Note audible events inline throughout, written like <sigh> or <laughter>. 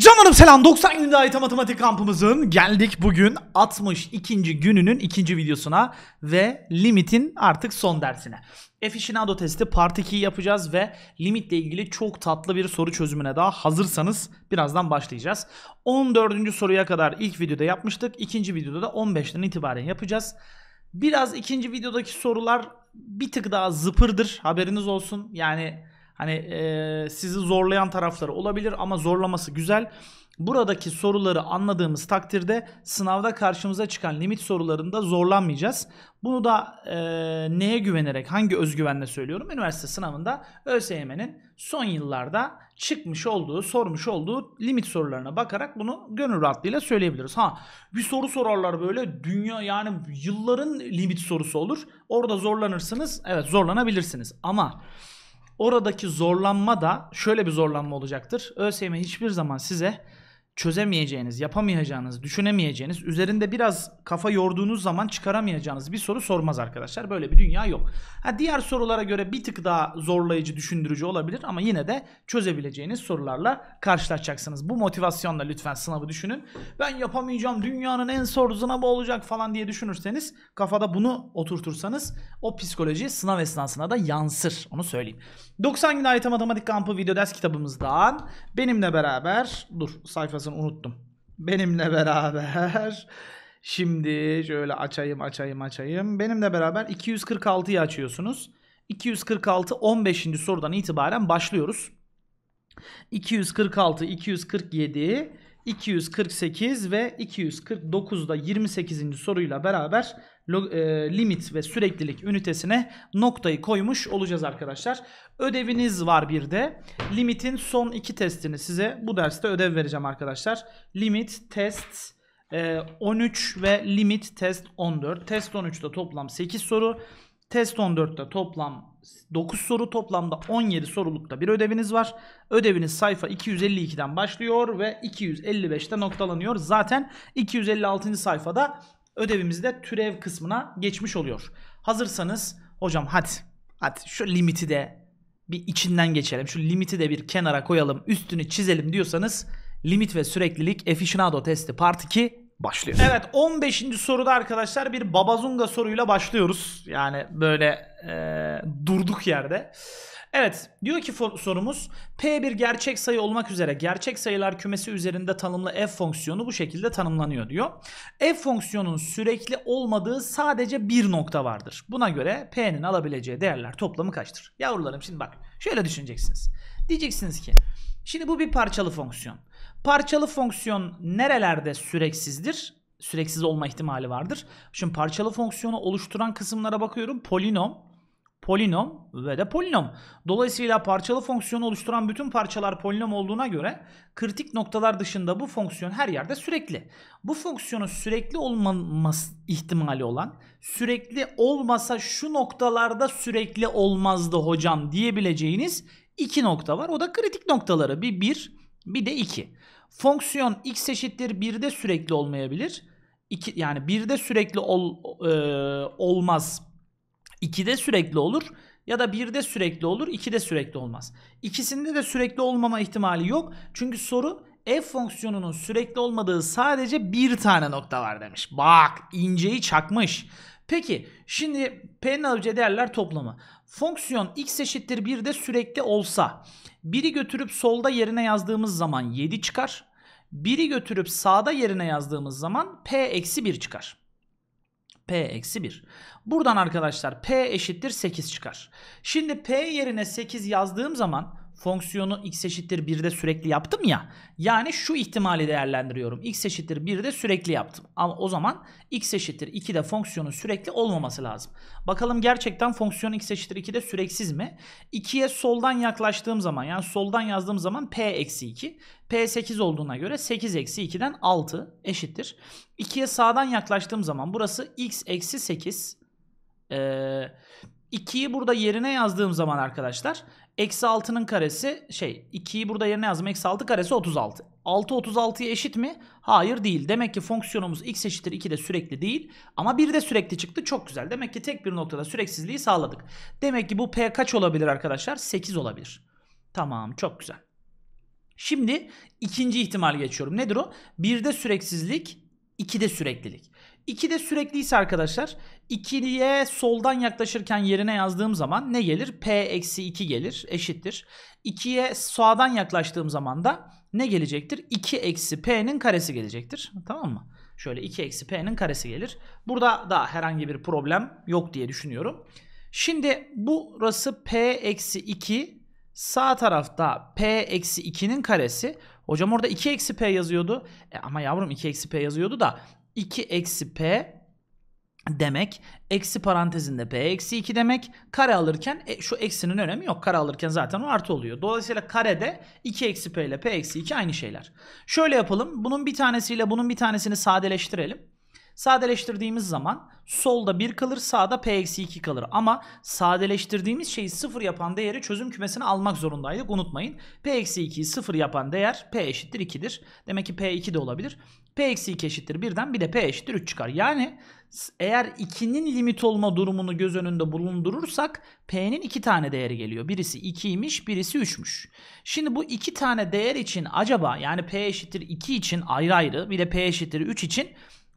Canlarım selam 90 günde AYT matematik kampımızın geldik bugün 62. gününün ikinci videosuna ve limitin artık son dersine. Efficienado testi part 2'yi yapacağız ve limitle ilgili çok tatlı bir soru çözümüne daha hazırsanız birazdan başlayacağız. 14. soruya kadar ilk videoda yapmıştık. ikinci videoda da 15'ten itibaren yapacağız. Biraz ikinci videodaki sorular bir tık daha zıpırdır haberiniz olsun. Yani Hani e, sizi zorlayan tarafları olabilir ama zorlaması güzel. Buradaki soruları anladığımız takdirde sınavda karşımıza çıkan limit sorularında zorlanmayacağız. Bunu da e, neye güvenerek, hangi özgüvenle söylüyorum? Üniversite sınavında ÖSYM'nin son yıllarda çıkmış olduğu, sormuş olduğu limit sorularına bakarak bunu gönül rahatlığıyla söyleyebiliriz. Ha bir soru sorarlar böyle dünya yani yılların limit sorusu olur. Orada zorlanırsınız, evet zorlanabilirsiniz ama... Oradaki zorlanma da şöyle bir zorlanma olacaktır. ÖSYM hiçbir zaman size çözemeyeceğiniz, yapamayacağınız, düşünemeyeceğiniz, üzerinde biraz kafa yorduğunuz zaman çıkaramayacağınız bir soru sormaz arkadaşlar. Böyle bir dünya yok. Ha, diğer sorulara göre bir tık daha zorlayıcı, düşündürücü olabilir ama yine de çözebileceğiniz sorularla karşılaşacaksınız. Bu motivasyonla lütfen sınavı düşünün. Ben yapamayacağım, dünyanın en zor sınavı olacak falan diye düşünürseniz, kafada bunu oturtursanız o psikoloji sınav esnasında da yansır. Onu söyleyeyim. 90 gün ayet matematik kampı video ders kitabımızdan benimle beraber dur sayfa şarkısını unuttum. Benimle beraber şimdi şöyle açayım açayım açayım. Benimle beraber 246'yı açıyorsunuz. 246 15. sorudan itibaren başlıyoruz. 246, 247, 248 ve 249'da 28. soruyla beraber e, limit ve süreklilik ünitesine noktayı koymuş olacağız arkadaşlar. Ödeviniz var bir de. Limitin son iki testini size bu derste ödev vereceğim arkadaşlar. Limit, test, 13 e, ve limit test 14. Test 13'te toplam 8 soru. Test 14'te toplam 9 soru. Toplamda 17 sorulukta bir ödeviniz var. Ödeviniz sayfa 252'den başlıyor ve 255'te noktalanıyor. Zaten 256. sayfada ödevimizi de türev kısmına geçmiş oluyor. Hazırsanız hocam hadi hadi şu limiti de bir içinden geçelim. Şu limiti de bir kenara koyalım, üstünü çizelim diyorsanız limit ve süreklilik efficienado testi part 2 başlıyor. Evet 15. soruda arkadaşlar bir babazunga soruyla başlıyoruz. Yani böyle e, durduk yerde. Evet diyor ki sorumuz P bir gerçek sayı olmak üzere gerçek sayılar kümesi üzerinde tanımlı f fonksiyonu bu şekilde tanımlanıyor diyor. F fonksiyonun sürekli olmadığı sadece bir nokta vardır. Buna göre P'nin alabileceği değerler toplamı kaçtır? Yavrularım şimdi bak şöyle düşüneceksiniz. Diyeceksiniz ki şimdi bu bir parçalı fonksiyon. Parçalı fonksiyon nerelerde süreksizdir? Süreksiz olma ihtimali vardır. Şimdi parçalı fonksiyonu oluşturan kısımlara bakıyorum. Polinom polinom ve de polinom. Dolayısıyla parçalı fonksiyonu oluşturan bütün parçalar polinom olduğuna göre kritik noktalar dışında bu fonksiyon her yerde sürekli. Bu fonksiyonun sürekli olmaması ihtimali olan sürekli olmasa şu noktalarda sürekli olmazdı hocam diyebileceğiniz iki nokta var. O da kritik noktaları bir bir, bir de iki. Fonksiyon x eşittir 1'de sürekli olmayabilir. 2, yani 1'de sürekli ol, e, olmaz 2'de sürekli olur ya da 1'de sürekli olur, 2'de sürekli olmaz. İkisinde de sürekli olmama ihtimali yok. Çünkü soru f fonksiyonunun sürekli olmadığı sadece bir tane nokta var demiş. Bak inceyi çakmış. Peki şimdi P'nin alabileceği değerler toplamı. Fonksiyon x eşittir 1 de sürekli olsa 1'i götürüp solda yerine yazdığımız zaman 7 çıkar. 1'i götürüp sağda yerine yazdığımız zaman P eksi 1 çıkar. P eksi 1. Buradan arkadaşlar P eşittir 8 çıkar. Şimdi P yerine 8 yazdığım zaman fonksiyonu x eşittir 1'de sürekli yaptım ya. Yani şu ihtimali değerlendiriyorum. x eşittir 1'de sürekli yaptım. Ama o zaman x eşittir 2'de fonksiyonun sürekli olmaması lazım. Bakalım gerçekten fonksiyon x eşittir 2'de süreksiz mi? 2'ye soldan yaklaştığım zaman yani soldan yazdığım zaman p eksi 2. P 8 olduğuna göre 8 eksi 2'den 6 eşittir. 2'ye sağdan yaklaştığım zaman burası x eksi 8. Ee, 2'yi burada yerine yazdığım zaman arkadaşlar Eksi 6'nın karesi şey 2'yi burada yerine yazdım. Eksi 6 karesi 36. 6 36'ya eşit mi? Hayır değil. Demek ki fonksiyonumuz x eşittir 2 de sürekli değil. Ama 1 de sürekli çıktı. Çok güzel. Demek ki tek bir noktada süreksizliği sağladık. Demek ki bu p kaç olabilir arkadaşlar? 8 olabilir. Tamam çok güzel. Şimdi ikinci ihtimal geçiyorum. Nedir o? 1'de süreksizlik, 2'de süreklilik. 2 de sürekli ise arkadaşlar 2'ye soldan yaklaşırken yerine yazdığım zaman ne gelir? P eksi 2 gelir eşittir. 2'ye sağdan yaklaştığım zaman da ne gelecektir? 2 eksi P'nin karesi gelecektir. Tamam mı? Şöyle 2 eksi P'nin karesi gelir. Burada da herhangi bir problem yok diye düşünüyorum. Şimdi burası P eksi 2 sağ tarafta P eksi 2'nin karesi. Hocam orada 2 eksi P yazıyordu. E ama yavrum 2 eksi P yazıyordu da 2 eksi p demek. Eksi parantezinde p eksi 2 demek. Kare alırken e, şu eksinin önemi yok. Kare alırken zaten o artı oluyor. Dolayısıyla karede 2 eksi p ile p eksi 2 aynı şeyler. Şöyle yapalım. Bunun bir tanesiyle bunun bir tanesini sadeleştirelim. Sadeleştirdiğimiz zaman solda 1 kalır sağda p eksi 2 kalır. Ama sadeleştirdiğimiz şeyi 0 yapan değeri çözüm kümesine almak zorundaydık unutmayın. p eksi 2'yi 0 yapan değer p eşittir 2'dir. Demek ki p 2 de olabilir. p eksi 2 eşittir 1'den bir de p eşittir 3 çıkar. Yani eğer 2'nin limit olma durumunu göz önünde bulundurursak P'nin 2 tane değeri geliyor. Birisi 2'ymiş birisi 3'müş. Şimdi bu 2 tane değer için acaba yani P eşittir 2 için ayrı ayrı bir de P eşittir 3 için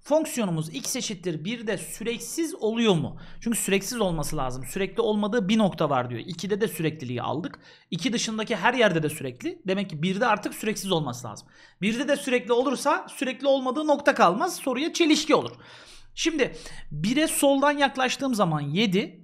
Fonksiyonumuz x eşittir 1 süreksiz oluyor mu? Çünkü süreksiz olması lazım. Sürekli olmadığı bir nokta var diyor. 2'de de sürekliliği aldık. 2 dışındaki her yerde de sürekli. Demek ki 1'de artık süreksiz olması lazım. 1'de de sürekli olursa sürekli olmadığı nokta kalmaz. Soruya çelişki olur. Şimdi 1'e soldan yaklaştığım zaman 7.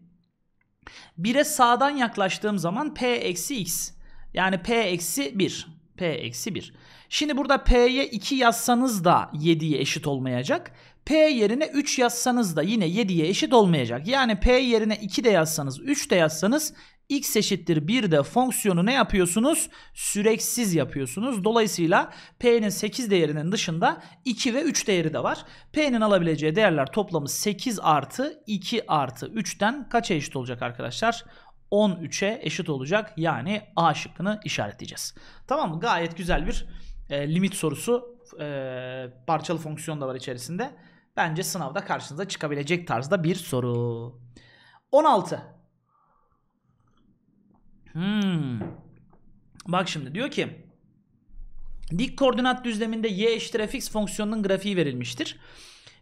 1'e sağdan yaklaştığım zaman p eksi x. Yani p eksi 1. p eksi 1. Şimdi burada P'ye 2 yazsanız da 7'ye eşit olmayacak. P yerine 3 yazsanız da yine 7'ye eşit olmayacak. Yani P yerine 2 de yazsanız 3 de yazsanız x eşittir 1 de fonksiyonu ne yapıyorsunuz? Süreksiz yapıyorsunuz. Dolayısıyla p'nin 8 değerinin dışında 2 ve 3 değeri de var. p'nin alabileceği değerler toplamı 8 artı 2 artı 3'ten kaça eşit olacak arkadaşlar? 13'e eşit olacak. Yani a şıkkını işaretleyeceğiz. Tamam mı? Gayet güzel bir e, limit sorusu e, parçalı fonksiyon da var içerisinde. Bence sınavda karşınıza çıkabilecek tarzda bir soru. 16. Hmm. Bak şimdi diyor ki dik koordinat düzleminde y eşittir fx fonksiyonunun grafiği verilmiştir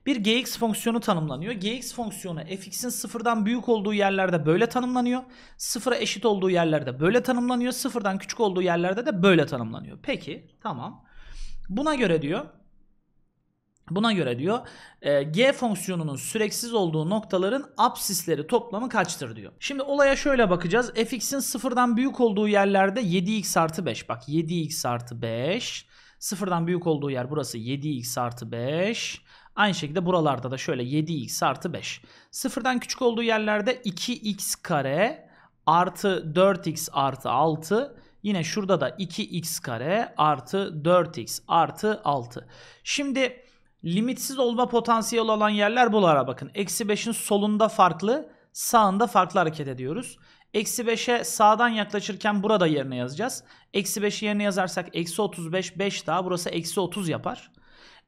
bir gx fonksiyonu tanımlanıyor. gx fonksiyonu fx'in sıfırdan büyük olduğu yerlerde böyle tanımlanıyor. Sıfıra eşit olduğu yerlerde böyle tanımlanıyor. Sıfırdan küçük olduğu yerlerde de böyle tanımlanıyor. Peki tamam. Buna göre diyor Buna göre diyor e, g fonksiyonunun süreksiz olduğu noktaların apsisleri toplamı kaçtır diyor. Şimdi olaya şöyle bakacağız. fx'in sıfırdan büyük olduğu yerlerde 7x artı 5. Bak 7x artı 5. Sıfırdan büyük olduğu yer burası 7x artı 5. Aynı şekilde buralarda da şöyle 7x artı 5. Sıfırdan küçük olduğu yerlerde 2x kare artı 4x artı 6 Yine şurada da 2x kare artı 4x artı 6. Şimdi limitsiz olma potansiyeli olan yerler bulara bakın. Eksi 5'in solunda farklı, sağında farklı hareket ediyoruz. Eksi 5'e sağdan yaklaşırken burada yerine yazacağız. Eksi 5'i yerine yazarsak eksi 35, 5 daha burası eksi 30 yapar.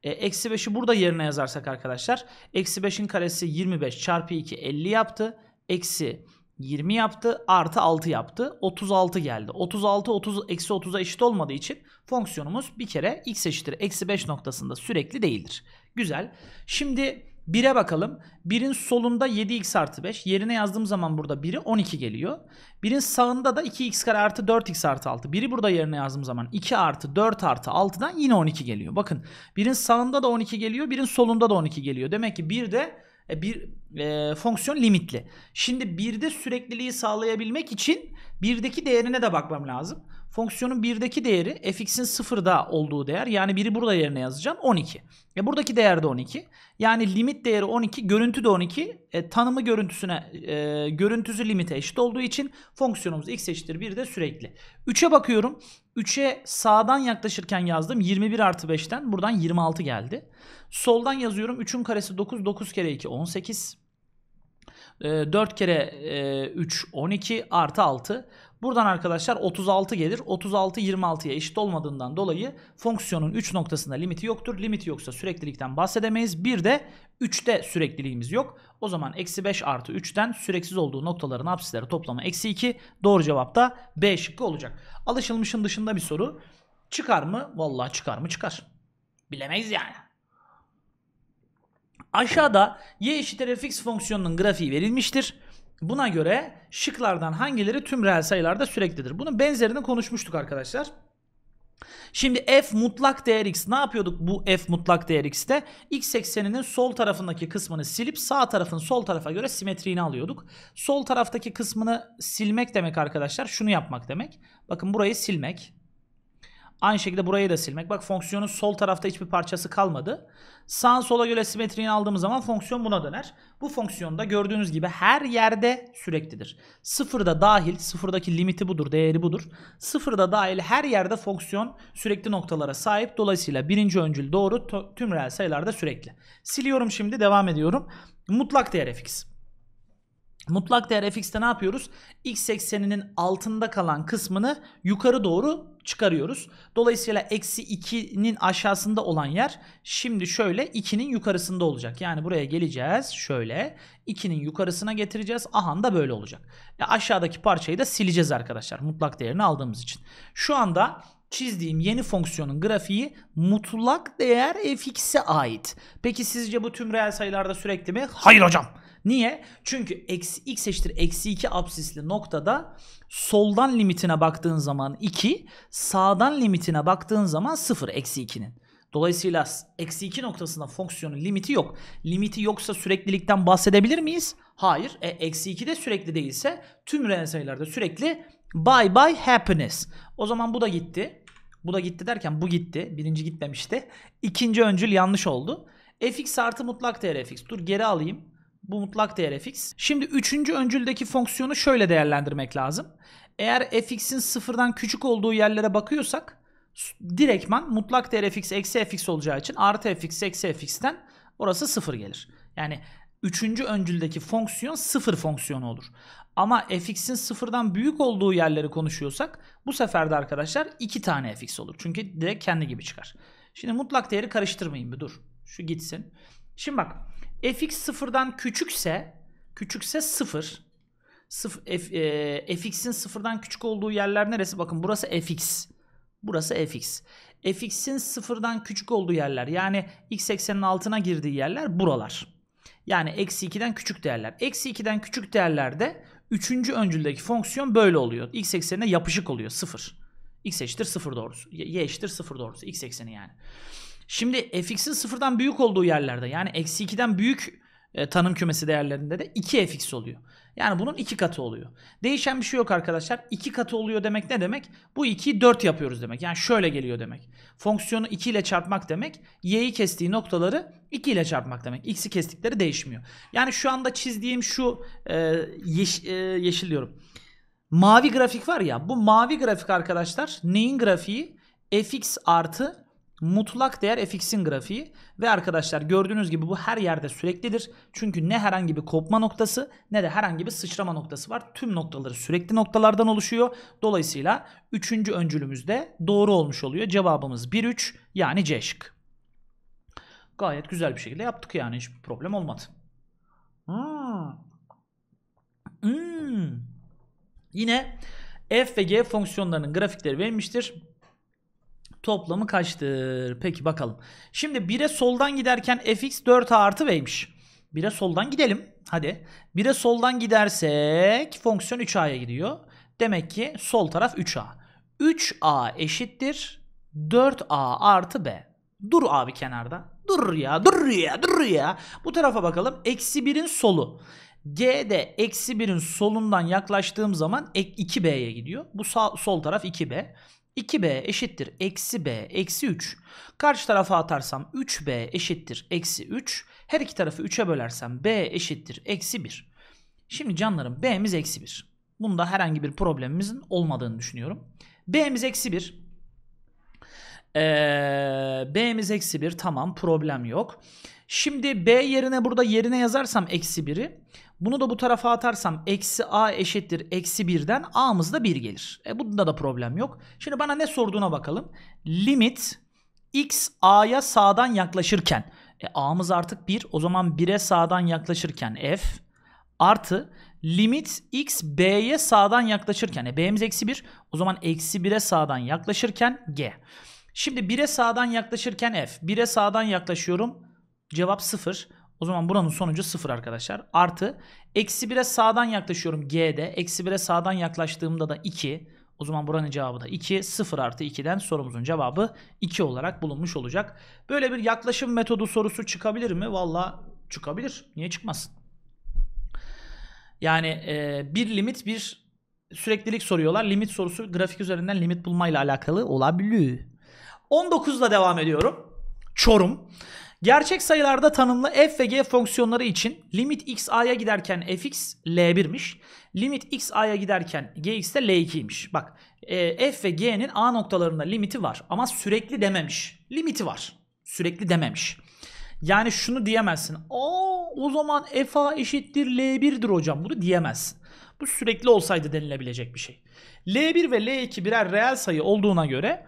E, eksi 5'i burada yerine yazarsak arkadaşlar. Eksi 5'in karesi 25 çarpı 2 50 yaptı. Eksi 20 yaptı. Artı 6 yaptı. 36 geldi. 36 30 eksi 30'a eşit olmadığı için fonksiyonumuz bir kere x eşittir. Eksi 5 noktasında sürekli değildir. Güzel. Şimdi 1'e bakalım. 1'in solunda 7x artı 5. Yerine yazdığım zaman burada 1'i 12 geliyor. 1'in sağında da 2x kare artı 4x artı 6. 1'i burada yerine yazdığım zaman 2 artı 4 artı 6'dan yine 12 geliyor. Bakın 1'in sağında da 12 geliyor. 1'in solunda da 12 geliyor. Demek ki de e, bir e, fonksiyon limitli. Şimdi 1'de sürekliliği sağlayabilmek için 1'deki değerine de bakmam lazım. Fonksiyonun 1'deki değeri fx'in 0'da olduğu değer. Yani 1'i burada yerine yazacağım 12. E buradaki değer de 12. Yani limit değeri 12, görüntü de 12. E, tanımı görüntüsüne, e, görüntüsü limite eşit olduğu için fonksiyonumuz x eşittir 1 de sürekli. 3'e bakıyorum. 3'e sağdan yaklaşırken yazdım. 21 artı 5'ten buradan 26 geldi. Soldan yazıyorum. 3'ün karesi 9, 9 kere 2 18. 4 kere 3 e, 12 artı 6. Buradan arkadaşlar 36 gelir. 36 26'ya eşit olmadığından dolayı fonksiyonun 3 noktasında limiti yoktur. Limiti yoksa süreklilikten bahsedemeyiz. Bir de 3'te sürekliliğimiz yok. O zaman eksi 5 artı 3'ten süreksiz olduğu noktaların apsisleri toplamı eksi 2. Doğru cevap da B şıkkı olacak. Alışılmışın dışında bir soru. Çıkar mı? Vallahi çıkar mı? Çıkar. Bilemeyiz yani. Aşağıda y eşittir fx fonksiyonunun grafiği verilmiştir. Buna göre şıklardan hangileri tüm reel sayılarda süreklidir? Bunun benzerini konuşmuştuk arkadaşlar. Şimdi f mutlak değer x ne yapıyorduk bu f mutlak değer x'te? x ekseninin sol tarafındaki kısmını silip sağ tarafın sol tarafa göre simetriğini alıyorduk. Sol taraftaki kısmını silmek demek arkadaşlar şunu yapmak demek. Bakın burayı silmek. Aynı şekilde burayı da silmek. Bak fonksiyonun sol tarafta hiçbir parçası kalmadı. Sağ sola göre simetriyi aldığımız zaman fonksiyon buna döner. Bu fonksiyonda gördüğünüz gibi her yerde süreklidir. Sıfırda dahil, sıfırdaki limiti budur, değeri budur. Sıfırda dahil her yerde fonksiyon sürekli noktalara sahip. Dolayısıyla birinci öncül doğru, tüm reel sayılarda sürekli. Siliyorum şimdi, devam ediyorum. Mutlak değer fx. Mutlak değer fx'te ne yapıyoruz? x ekseninin altında kalan kısmını yukarı doğru çıkarıyoruz. Dolayısıyla eksi 2'nin aşağısında olan yer şimdi şöyle 2'nin yukarısında olacak. Yani buraya geleceğiz şöyle 2'nin yukarısına getireceğiz. Aha da böyle olacak. E aşağıdaki parçayı da sileceğiz arkadaşlar mutlak değerini aldığımız için. Şu anda çizdiğim yeni fonksiyonun grafiği mutlak değer fx'e ait. Peki sizce bu tüm reel sayılarda sürekli mi? Hayır hocam. Niye? Çünkü eksi, x eşittir eksi 2 absisli noktada soldan limitine baktığın zaman 2, sağdan limitine baktığın zaman 0 eksi 2'nin. Dolayısıyla eksi 2 noktasında fonksiyonun limiti yok. Limiti yoksa süreklilikten bahsedebilir miyiz? Hayır. E, eksi 2 de sürekli değilse tüm reel sayılarda sürekli bye bye happiness. O zaman bu da gitti. Bu da gitti derken bu gitti. Birinci gitmemişti. İkinci öncül yanlış oldu. fx artı mutlak değer fx. Dur geri alayım. Bu mutlak değer fx. Şimdi üçüncü öncüldeki fonksiyonu şöyle değerlendirmek lazım. Eğer fx'in sıfırdan küçük olduğu yerlere bakıyorsak direktman mutlak değer fx eksi fx olacağı için artı fx eksi fx'ten orası sıfır gelir. Yani üçüncü öncüldeki fonksiyon sıfır fonksiyonu olur. Ama fx'in sıfırdan büyük olduğu yerleri konuşuyorsak bu sefer de arkadaşlar iki tane fx olur. Çünkü direkt kendi gibi çıkar. Şimdi mutlak değeri karıştırmayayım bir dur. Şu gitsin. Şimdi bak fx sıfırdan küçükse küçükse sıfır. Sıf, f, e, fx'in sıfırdan küçük olduğu yerler neresi? Bakın burası fx. Burası fx. fx'in sıfırdan küçük olduğu yerler yani x eksenin altına girdiği yerler buralar. Yani eksi 2'den küçük değerler. Eksi 2'den küçük değerlerde üçüncü öncüldeki fonksiyon böyle oluyor. X eksenine yapışık oluyor. Sıfır. X eşittir sıfır doğrusu. Y eşittir sıfır doğrusu. X ekseni yani. Şimdi fx'in sıfırdan büyük olduğu yerlerde yani eksi 2'den büyük e, tanım kümesi değerlerinde de 2 fx oluyor. Yani bunun iki katı oluyor. Değişen bir şey yok arkadaşlar. İki katı oluyor demek ne demek? Bu 2'yi 4 yapıyoruz demek. Yani şöyle geliyor demek. Fonksiyonu 2 ile çarpmak demek. Y'yi kestiği noktaları 2 ile çarpmak demek. X'i kestikleri değişmiyor. Yani şu anda çizdiğim şu e, yeş, e, yeşil diyorum. Mavi grafik var ya. Bu mavi grafik arkadaşlar neyin grafiği? fx artı mutlak değer fx'in grafiği ve arkadaşlar gördüğünüz gibi bu her yerde süreklidir. Çünkü ne herhangi bir kopma noktası ne de herhangi bir sıçrama noktası var. Tüm noktaları sürekli noktalardan oluşuyor. Dolayısıyla 3. öncülümüz de doğru olmuş oluyor. Cevabımız 1-3 yani C şık. Gayet güzel bir şekilde yaptık yani hiçbir problem olmadı. Hmm. hmm. Yine f ve g fonksiyonlarının grafikleri verilmiştir toplamı kaçtır? Peki bakalım. Şimdi 1'e soldan giderken fx 4a artı b'ymiş. 1'e soldan gidelim. Hadi. 1'e soldan gidersek fonksiyon 3a'ya gidiyor. Demek ki sol taraf 3a. 3a eşittir 4a artı b. Dur abi kenarda. Dur ya dur ya dur ya. Bu tarafa bakalım. Eksi 1'in solu. G'de eksi 1'in solundan yaklaştığım zaman 2B'ye gidiyor. Bu sağ, sol taraf 2B. 2b eşittir eksi b eksi 3. Karşı tarafa atarsam 3b eşittir eksi 3. Her iki tarafı 3'e bölersem b eşittir eksi 1. Şimdi canlarım b'miz eksi 1. Bunda herhangi bir problemimizin olmadığını düşünüyorum. b'miz eksi 1. Ee, b'miz eksi 1 tamam problem yok. Şimdi b yerine burada yerine yazarsam eksi 1'i bunu da bu tarafa atarsam eksi a eşittir eksi birden, a'mız da bir gelir. E bunda da problem yok. Şimdi bana ne sorduğuna bakalım. Limit x a'ya sağdan yaklaşırken. E a'mız artık 1 o zaman 1'e sağdan yaklaşırken f artı limit x b'ye sağdan yaklaşırken. E b'miz eksi 1 o zaman eksi 1'e sağdan yaklaşırken g. Şimdi 1'e sağdan yaklaşırken f. 1'e sağdan yaklaşıyorum cevap 0. O zaman buranın sonucu 0 arkadaşlar. Artı eksi 1'e sağdan yaklaşıyorum G'de. Eksi 1'e sağdan yaklaştığımda da 2. O zaman buranın cevabı da 2. 0 artı 2'den sorumuzun cevabı 2 olarak bulunmuş olacak. Böyle bir yaklaşım metodu sorusu çıkabilir mi? Valla çıkabilir. Niye çıkmasın? Yani e, bir limit bir süreklilik soruyorlar. Limit sorusu grafik üzerinden limit bulmayla alakalı olabiliyor. 19'la devam ediyorum. Çorum. Gerçek sayılarda tanımlı f ve g fonksiyonları için limit x a'ya giderken fx l1'miş. Limit x a'ya giderken gx de l2'ymiş. Bak e, f ve g'nin a noktalarında limiti var ama sürekli dememiş. Limiti var. Sürekli dememiş. Yani şunu diyemezsin. O o zaman f a eşittir l1'dir hocam. Bunu diyemezsin. Bu sürekli olsaydı denilebilecek bir şey. L1 ve L2 birer reel sayı olduğuna göre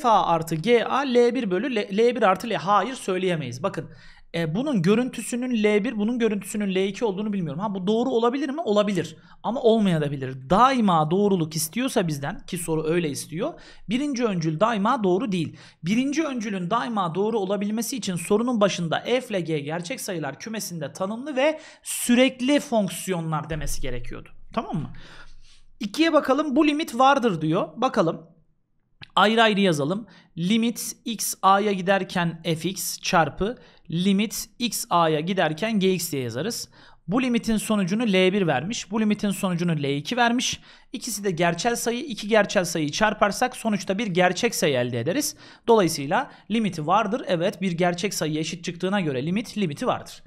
FA artı GA L1 bölü L, 1 artı L. Hayır söyleyemeyiz. Bakın e, bunun görüntüsünün L1 bunun görüntüsünün L2 olduğunu bilmiyorum. Ha bu doğru olabilir mi? Olabilir. Ama olmayabilir. Daima doğruluk istiyorsa bizden ki soru öyle istiyor. Birinci öncül daima doğru değil. Birinci öncülün daima doğru olabilmesi için sorunun başında F ile G gerçek sayılar kümesinde tanımlı ve sürekli fonksiyonlar demesi gerekiyordu. Tamam mı? 2'ye bakalım bu limit vardır diyor. Bakalım Ayrı ayrı yazalım. Limit x a'ya giderken fx çarpı limit x a'ya giderken gx diye yazarız. Bu limitin sonucunu L1 vermiş. Bu limitin sonucunu L2 vermiş. İkisi de gerçel sayı. iki gerçel sayıyı çarparsak sonuçta bir gerçek sayı elde ederiz. Dolayısıyla limiti vardır. Evet bir gerçek sayı eşit çıktığına göre limit limiti vardır.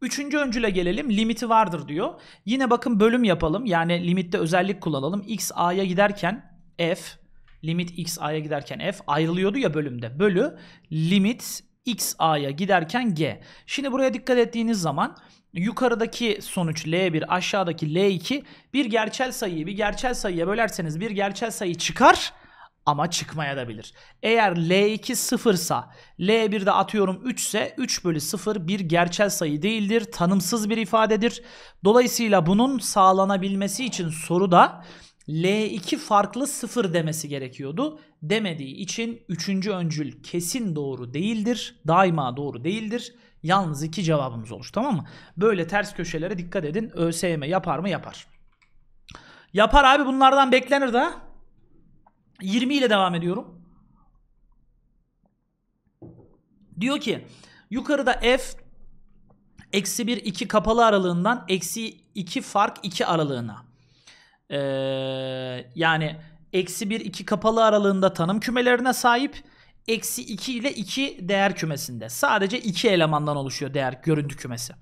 Üçüncü öncüle gelelim. Limiti vardır diyor. Yine bakın bölüm yapalım. Yani limitte özellik kullanalım. X A'ya giderken F limit x a'ya giderken f ayrılıyordu ya bölümde. Bölü limit x a'ya giderken g. Şimdi buraya dikkat ettiğiniz zaman yukarıdaki sonuç L1 aşağıdaki L2 bir gerçel sayıyı bir gerçel sayıya bölerseniz bir gerçel sayı çıkar ama çıkmaya da bilir. Eğer L2 sıfırsa L1'de atıyorum 3 ise 3 bölü 0 bir gerçel sayı değildir. Tanımsız bir ifadedir. Dolayısıyla bunun sağlanabilmesi için soruda L2 farklı sıfır demesi gerekiyordu. Demediği için üçüncü öncül kesin doğru değildir. Daima doğru değildir. Yalnız iki cevabımız olur tamam mı? Böyle ters köşelere dikkat edin. ÖSYM yapar mı? Yapar. Yapar abi bunlardan beklenir de. 20 ile devam ediyorum. Diyor ki yukarıda f eksi 1 2 kapalı aralığından eksi 2 fark 2 aralığına ee, yani eksi 1-2 kapalı aralığında tanım kümelerine sahip. Eksi 2 ile 2 değer kümesinde. Sadece 2 elemandan oluşuyor değer görüntü kümesi.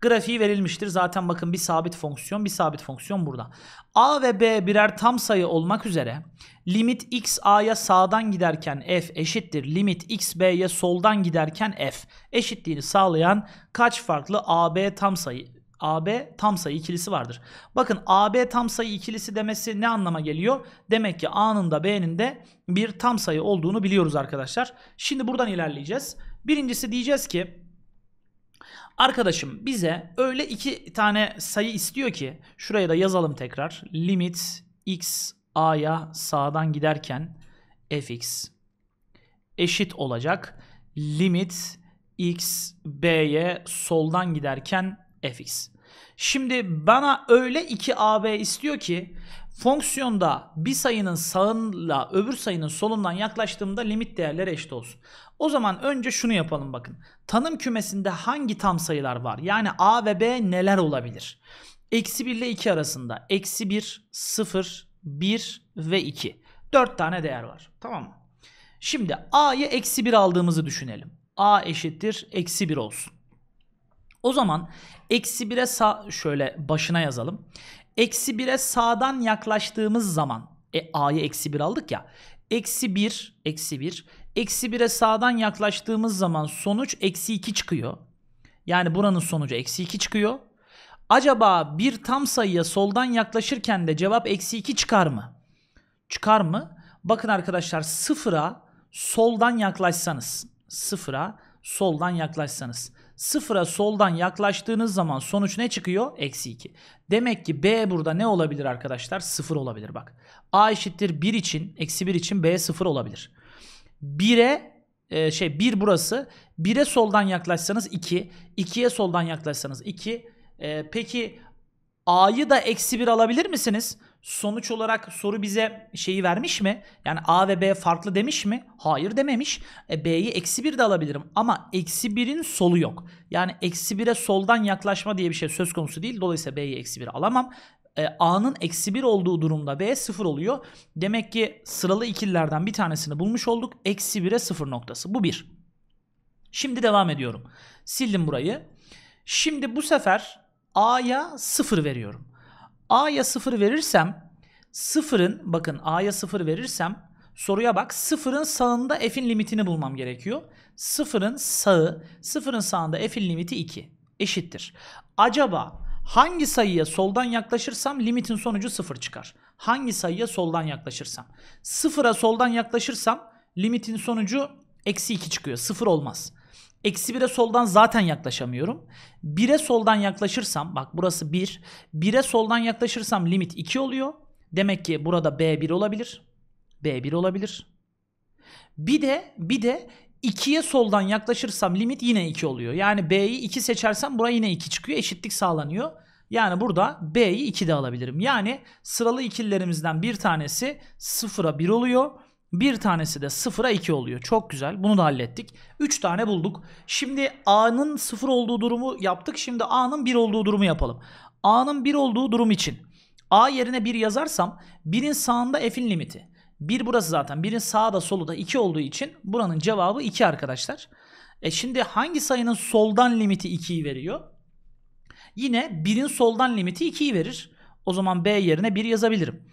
Grafiği verilmiştir. Zaten bakın bir sabit fonksiyon, bir sabit fonksiyon burada. A ve B birer tam sayı olmak üzere limit x a'ya sağdan giderken f eşittir. Limit x b'ye soldan giderken f eşitliğini sağlayan kaç farklı a b tam sayı AB tam sayı ikilisi vardır. Bakın AB tam sayı ikilisi demesi ne anlama geliyor? Demek ki A'nın da B'nin de bir tam sayı olduğunu biliyoruz arkadaşlar. Şimdi buradan ilerleyeceğiz. Birincisi diyeceğiz ki arkadaşım bize öyle iki tane sayı istiyor ki şuraya da yazalım tekrar. Limit x a'ya sağdan giderken fx eşit olacak. Limit x b'ye soldan giderken fx. Şimdi bana öyle iki AB istiyor ki fonksiyonda bir sayının sağınla öbür sayının solundan yaklaştığımda limit değerleri eşit olsun. O zaman önce şunu yapalım bakın. Tanım kümesinde hangi tam sayılar var? Yani A ve B neler olabilir? Eksi 1 ile 2 arasında. Eksi 1, 0, 1 ve 2. 4 tane değer var. Tamam mı? Şimdi A'yı eksi 1 aldığımızı düşünelim. A eşittir eksi 1 olsun. O zaman Eksi 1'e sağ şöyle başına yazalım. Eksi 1'e sağdan yaklaştığımız zaman e, a'yı eksi 1 aldık ya. Eksi 1, eksi 1. Eksi 1'e sağdan yaklaştığımız zaman sonuç eksi 2 çıkıyor. Yani buranın sonucu eksi 2 çıkıyor. Acaba bir tam sayıya soldan yaklaşırken de cevap eksi 2 çıkar mı? Çıkar mı? Bakın arkadaşlar sıfıra soldan yaklaşsanız. Sıfıra soldan yaklaşsanız. Sıfıra soldan yaklaştığınız zaman sonuç ne çıkıyor? Eksi 2. Demek ki B burada ne olabilir arkadaşlar? Sıfır olabilir bak. A eşittir 1 için, eksi 1 için B sıfır olabilir. 1'e e, şey 1 burası. 1'e soldan yaklaşsanız 2. 2'ye soldan yaklaşsanız 2. E, peki A'yı da eksi 1 alabilir misiniz? Sonuç olarak soru bize şeyi vermiş mi? Yani A ve B farklı demiş mi? Hayır dememiş. E, B'yi eksi 1 de alabilirim. Ama eksi 1'in solu yok. Yani eksi 1'e soldan yaklaşma diye bir şey söz konusu değil. Dolayısıyla B'yi eksi 1 alamam. E, A'nın eksi 1 olduğu durumda B 0 oluyor. Demek ki sıralı ikililerden bir tanesini bulmuş olduk. Eksi 1'e 0 noktası. Bu 1. Şimdi devam ediyorum. Sildim burayı. Şimdi bu sefer A'ya 0 veriyorum. A'ya 0 verirsem sıfırın bakın A'ya 0 verirsem soruya bak sıfırın sağında f'in limitini bulmam gerekiyor. Sıfırın sağı sıfırın sağında f'in limiti 2 eşittir. Acaba hangi sayıya soldan yaklaşırsam limitin sonucu 0 çıkar. Hangi sayıya soldan yaklaşırsam. 0'a soldan yaklaşırsam limitin sonucu eksi 2 çıkıyor. 0 olmaz. Eksi 1'e soldan zaten yaklaşamıyorum. 1'e soldan yaklaşırsam bak burası 1. 1'e soldan yaklaşırsam limit 2 oluyor. Demek ki burada B1 olabilir. B1 olabilir. Bir de bir de 2'ye soldan yaklaşırsam limit yine 2 oluyor. Yani B'yi 2 seçersem buraya yine 2 çıkıyor. Eşitlik sağlanıyor. Yani burada B'yi 2 de alabilirim. Yani sıralı ikillerimizden bir tanesi 0'a 1 oluyor. Bir tanesi de sıfıra 2 oluyor. Çok güzel. Bunu da hallettik. 3 tane bulduk. Şimdi A'nın sıfır olduğu durumu yaptık. Şimdi A'nın 1 olduğu durumu yapalım. A'nın 1 olduğu durum için A yerine 1 yazarsam 1'in sağında f'in limiti. 1 burası zaten. 1'in sağda solu da 2 olduğu için buranın cevabı 2 arkadaşlar. E şimdi hangi sayının soldan limiti 2'yi veriyor? Yine 1'in soldan limiti 2'yi verir. O zaman B yerine 1 yazabilirim.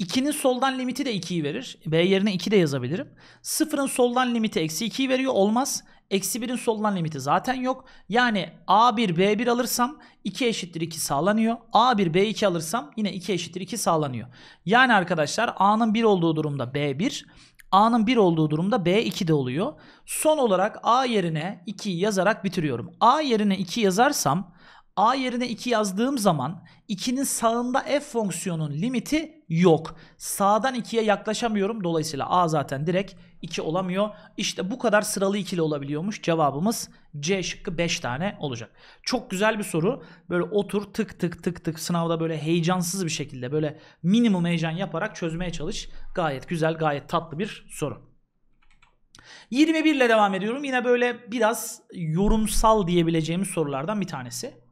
2'nin soldan limiti de 2'yi verir. B yerine 2 de yazabilirim. 0'ın soldan limiti eksi 2'yi veriyor. Olmaz. Eksi 1'in soldan limiti zaten yok. Yani A1 B1 alırsam 2 eşittir 2 sağlanıyor. A1 B2 alırsam yine 2 eşittir 2 sağlanıyor. Yani arkadaşlar A'nın 1 olduğu durumda B1. A'nın 1 olduğu durumda B 2 de oluyor. Son olarak A yerine 2'yi yazarak bitiriyorum. A yerine 2 yazarsam A yerine 2 yazdığım zaman 2'nin sağında f fonksiyonun limiti yok. Sağdan 2'ye yaklaşamıyorum. Dolayısıyla A zaten direkt 2 olamıyor. İşte bu kadar sıralı ikili olabiliyormuş. Cevabımız C şıkkı 5 tane olacak. Çok güzel bir soru. Böyle otur tık tık tık tık sınavda böyle heyecansız bir şekilde böyle minimum heyecan yaparak çözmeye çalış. Gayet güzel gayet tatlı bir soru. 21 ile devam ediyorum. Yine böyle biraz yorumsal diyebileceğimiz sorulardan bir tanesi.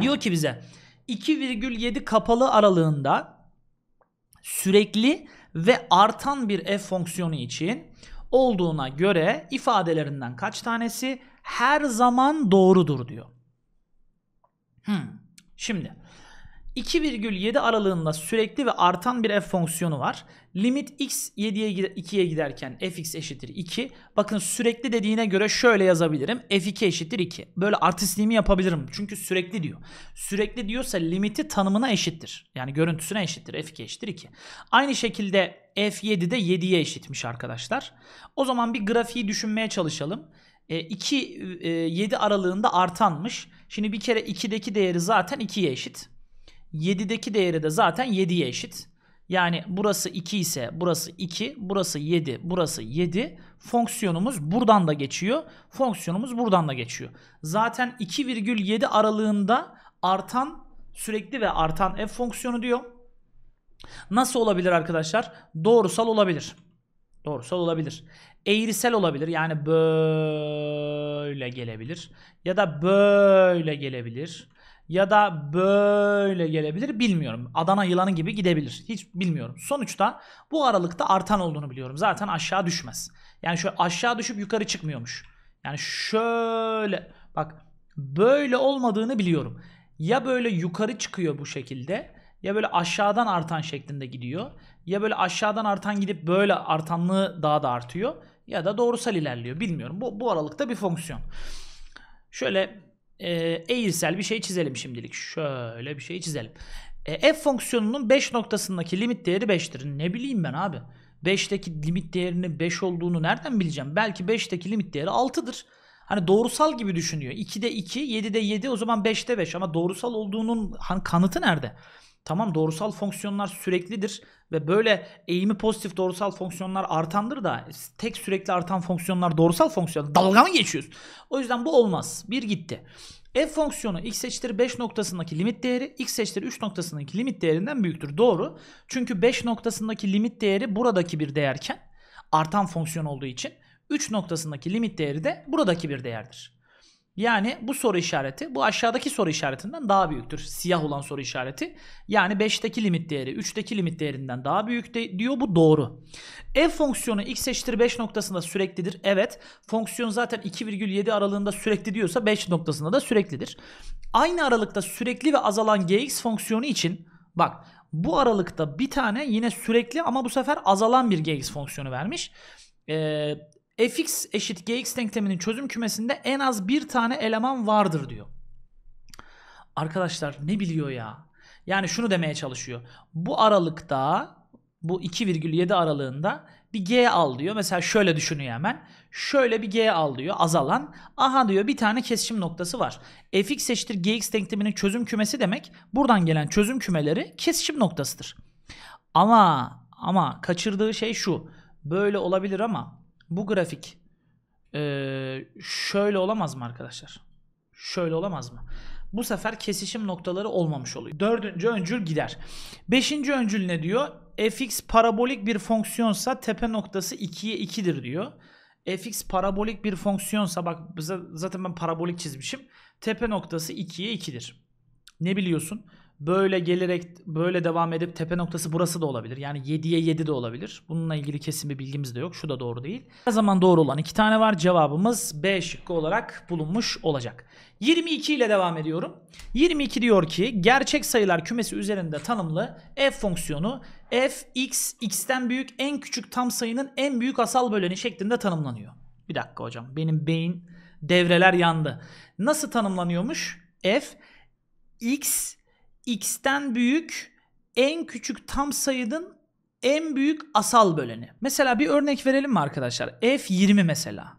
Diyor ki bize 2,7 kapalı aralığında sürekli ve artan bir f fonksiyonu için olduğuna göre ifadelerinden kaç tanesi her zaman doğrudur diyor. Hmm. Şimdi 2,7 aralığında sürekli ve artan bir f fonksiyonu var. Limit x 7'ye 2'ye giderken fx eşittir 2. Bakın sürekli dediğine göre şöyle yazabilirim. f2 eşittir 2. Böyle artistliğimi yapabilirim. Çünkü sürekli diyor. Sürekli diyorsa limiti tanımına eşittir. Yani görüntüsüne eşittir. f2 eşittir 2. Aynı şekilde f7 de 7'ye eşitmiş arkadaşlar. O zaman bir grafiği düşünmeye çalışalım. 2 e, 7 e, aralığında artanmış. Şimdi bir kere 2'deki değeri zaten 2'ye eşit. 7'deki değeri de zaten 7'ye eşit. Yani burası 2 ise burası 2, burası 7, burası 7. Fonksiyonumuz buradan da geçiyor. Fonksiyonumuz buradan da geçiyor. Zaten 2,7 aralığında artan sürekli ve artan f fonksiyonu diyor. Nasıl olabilir arkadaşlar? Doğrusal olabilir. Doğrusal olabilir. Eğrisel olabilir. Yani böyle gelebilir. Ya da böyle gelebilir ya da böyle gelebilir bilmiyorum. Adana yılanı gibi gidebilir. Hiç bilmiyorum. Sonuçta bu aralıkta artan olduğunu biliyorum. Zaten aşağı düşmez. Yani şöyle aşağı düşüp yukarı çıkmıyormuş. Yani şöyle bak böyle olmadığını biliyorum. Ya böyle yukarı çıkıyor bu şekilde ya böyle aşağıdan artan şeklinde gidiyor. Ya böyle aşağıdan artan gidip böyle artanlığı daha da artıyor ya da doğrusal ilerliyor. Bilmiyorum. Bu, bu aralıkta bir fonksiyon. Şöyle e, eğilsel bir şey çizelim şimdilik. Şöyle bir şey çizelim. E, f fonksiyonunun 5 noktasındaki limit değeri 5'tir. Ne bileyim ben abi. 5'teki limit değerinin 5 olduğunu nereden bileceğim? Belki 5'teki limit değeri 6'dır. Hani doğrusal gibi düşünüyor. 2'de 2, 7'de 7 o zaman 5'te 5 ama doğrusal olduğunun kanıtı nerede? Tamam doğrusal fonksiyonlar süreklidir ve böyle eğimi pozitif doğrusal fonksiyonlar artandır da tek sürekli artan fonksiyonlar doğrusal fonksiyon. Dalga mı geçiyoruz? O yüzden bu olmaz. Bir gitti. F fonksiyonu x eşittir 5 noktasındaki limit değeri x eşittir 3 noktasındaki limit değerinden büyüktür. Doğru. Çünkü 5 noktasındaki limit değeri buradaki bir değerken artan fonksiyon olduğu için 3 noktasındaki limit değeri de buradaki bir değerdir. Yani bu soru işareti bu aşağıdaki soru işaretinden daha büyüktür. Siyah olan soru işareti. Yani 5'teki limit değeri 3'teki limit değerinden daha büyük de, diyor. Bu doğru. F fonksiyonu x eşittir 5 noktasında süreklidir. Evet. Fonksiyon zaten 2,7 aralığında sürekli diyorsa 5 noktasında da süreklidir. Aynı aralıkta sürekli ve azalan gx fonksiyonu için bak bu aralıkta bir tane yine sürekli ama bu sefer azalan bir gx fonksiyonu vermiş. Eee fx eşit gx denkleminin çözüm kümesinde en az bir tane eleman vardır diyor. Arkadaşlar ne biliyor ya? Yani şunu demeye çalışıyor. Bu aralıkta bu 2,7 aralığında bir G al diyor. Mesela şöyle düşünüyor hemen. Şöyle bir G al diyor azalan. Aha diyor bir tane kesişim noktası var. fx eşittir gx denkleminin çözüm kümesi demek buradan gelen çözüm kümeleri kesişim noktasıdır. Ama ama kaçırdığı şey şu. Böyle olabilir ama bu grafik e, şöyle olamaz mı arkadaşlar? Şöyle olamaz mı? Bu sefer kesişim noktaları olmamış oluyor. Dördüncü öncül gider. Beşinci öncül ne diyor? fx parabolik bir fonksiyonsa tepe noktası 2'ye 2'dir diyor. fx parabolik bir fonksiyonsa bak zaten ben parabolik çizmişim. Tepe noktası 2'ye 2'dir. Ne biliyorsun? Böyle gelerek böyle devam edip tepe noktası burası da olabilir. Yani 7'ye 7 de olabilir. Bununla ilgili kesin bir bilgimiz de yok. Şu da doğru değil. Her zaman doğru olan iki tane var. Cevabımız B şıkkı olarak bulunmuş olacak. 22 ile devam ediyorum. 22 diyor ki gerçek sayılar kümesi üzerinde tanımlı f fonksiyonu f x x'ten büyük en küçük tam sayının en büyük asal böleni şeklinde tanımlanıyor. Bir dakika hocam. Benim beyin devreler yandı. Nasıl tanımlanıyormuş? f x x'ten büyük en küçük tam sayının en büyük asal böleni. Mesela bir örnek verelim mi arkadaşlar? F20 mesela.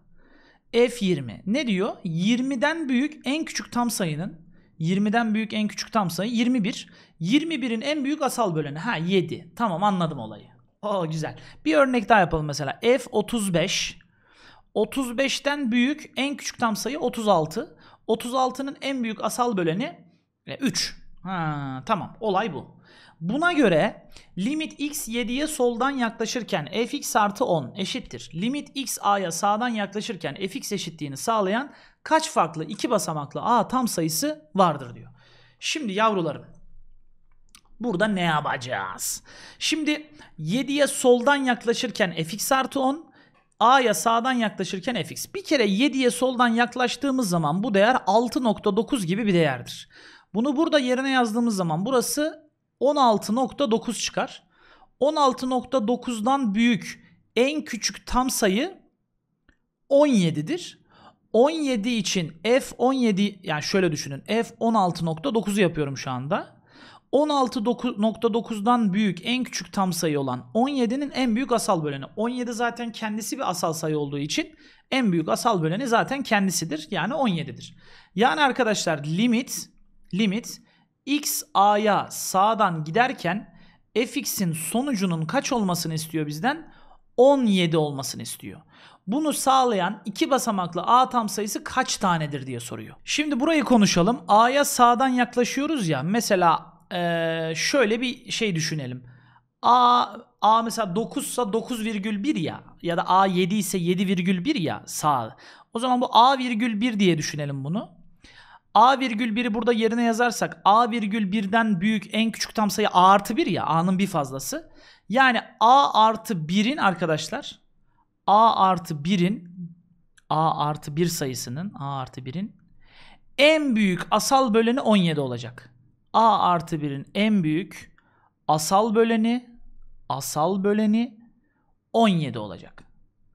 F20 ne diyor? 20'den büyük en küçük tam sayının 20'den büyük en küçük tam sayı 21. 21'in en büyük asal böleni. Ha 7. Tamam anladım olayı. Oo güzel. Bir örnek daha yapalım mesela. F35. 35'ten büyük en küçük tam sayı 36. 36'nın en büyük asal böleni 3. E, Ha, tamam olay bu. Buna göre limit x 7'ye soldan yaklaşırken fx artı 10 eşittir. Limit x a'ya sağdan yaklaşırken fx eşitliğini sağlayan kaç farklı iki basamaklı a tam sayısı vardır diyor. Şimdi yavrularım burada ne yapacağız? Şimdi 7'ye soldan yaklaşırken fx artı 10 A'ya sağdan yaklaşırken fx. Bir kere 7'ye soldan yaklaştığımız zaman bu değer 6.9 gibi bir değerdir. Bunu burada yerine yazdığımız zaman burası 16.9 çıkar. 16.9'dan büyük en küçük tam sayı 17'dir. 17 için F17 yani şöyle düşünün F16.9'u yapıyorum şu anda. 16.9'dan büyük en küçük tam sayı olan 17'nin en büyük asal böleni. 17 zaten kendisi bir asal sayı olduğu için en büyük asal böleni zaten kendisidir. Yani 17'dir. Yani arkadaşlar limit limit x a'ya sağdan giderken fx'in sonucunun kaç olmasını istiyor bizden? 17 olmasını istiyor. Bunu sağlayan iki basamaklı A tam sayısı kaç tanedir diye soruyor. Şimdi burayı konuşalım. A'ya sağdan yaklaşıyoruz ya. Mesela ee, şöyle bir şey düşünelim. A, A mesela 9 ise 9,1 ya ya da A 7 ise 7,1 ya sağ. O zaman bu A virgül 1 diye düşünelim bunu. A virgül 1'i burada yerine yazarsak A virgül 1'den büyük en küçük tam sayı A artı 1 ya A'nın bir fazlası. Yani A artı 1'in arkadaşlar A artı 1'in A artı 1 sayısının A artı 1'in en büyük asal böleni 17 olacak. A artı 1'in en büyük asal böleni asal böleni 17 olacak.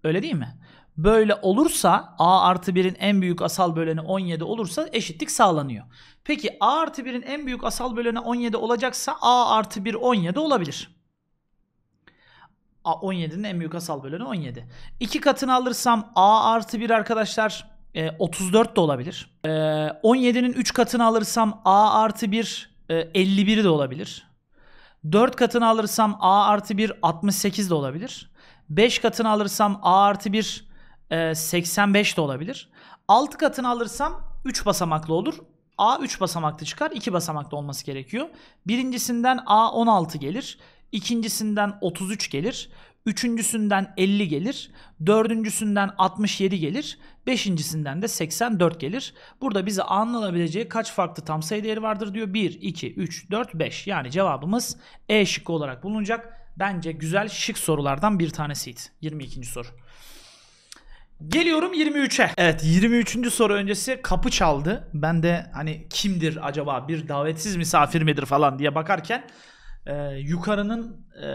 Öyle değil mi? böyle olursa a artı 1'in en büyük asal böleni 17 olursa eşitlik sağlanıyor. Peki a artı 1'in en büyük asal böleni 17 olacaksa a artı 1 17 olabilir. 17'nin en büyük asal böleni 17. İki katını alırsam a artı 1 arkadaşlar 34 e, de olabilir. 17'nin e, 3 katını alırsam a artı 1 51 e, de olabilir. 4 katını alırsam a artı 1 68 de olabilir. 5 katını alırsam a artı 1 e, ee, 85 de olabilir. 6 katını alırsam 3 basamaklı olur. A 3 basamaklı çıkar. 2 basamaklı olması gerekiyor. Birincisinden A 16 gelir. İkincisinden 33 gelir. Üçüncüsünden 50 gelir. Dördüncüsünden 67 gelir. Beşincisinden de 84 gelir. Burada bize A'nın alabileceği kaç farklı tam sayı değeri vardır diyor. 1, 2, 3, 4, 5. Yani cevabımız E şıkkı olarak bulunacak. Bence güzel şık sorulardan bir tanesiydi. 22. soru. Geliyorum 23'e. Evet 23. soru öncesi kapı çaldı. Ben de hani kimdir acaba bir davetsiz misafir midir falan diye bakarken e, yukarının e,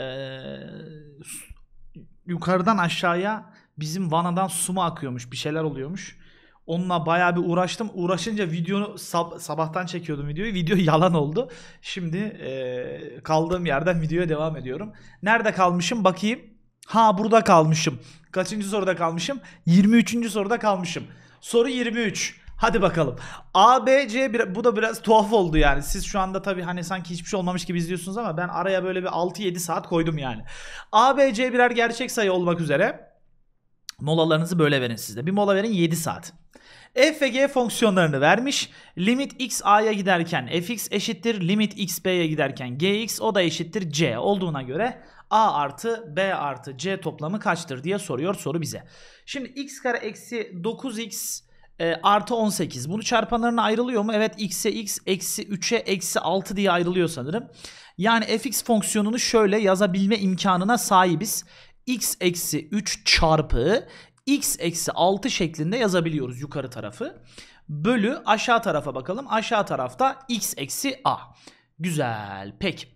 yukarıdan aşağıya bizim vanadan su mu akıyormuş bir şeyler oluyormuş. Onunla bayağı bir uğraştım. Uğraşınca videonu sab- sabahtan çekiyordum videoyu. Video <laughs> yalan oldu. Şimdi e, kaldığım yerden videoya devam ediyorum. Nerede kalmışım bakayım. Ha burada kalmışım. Kaçıncı soruda kalmışım? 23. soruda kalmışım. Soru 23. Hadi bakalım. A, B, C bir, bu da biraz tuhaf oldu yani. Siz şu anda tabii hani sanki hiçbir şey olmamış gibi izliyorsunuz ama ben araya böyle bir 6-7 saat koydum yani. A, B, C birer gerçek sayı olmak üzere. Molalarınızı böyle verin sizde. Bir mola verin 7 saat. F ve G fonksiyonlarını vermiş. Limit x a'ya giderken fx eşittir. Limit x b'ye giderken gx o da eşittir c olduğuna göre A artı B artı C toplamı kaçtır diye soruyor soru bize. Şimdi x kare eksi 9x e, artı 18 bunu çarpanlarına ayrılıyor mu? Evet x'e x eksi 3'e eksi 6 diye ayrılıyor sanırım. Yani fx fonksiyonunu şöyle yazabilme imkanına sahibiz. x eksi 3 çarpı x eksi 6 şeklinde yazabiliyoruz yukarı tarafı. Bölü aşağı tarafa bakalım. Aşağı tarafta x eksi a. Güzel. Peki.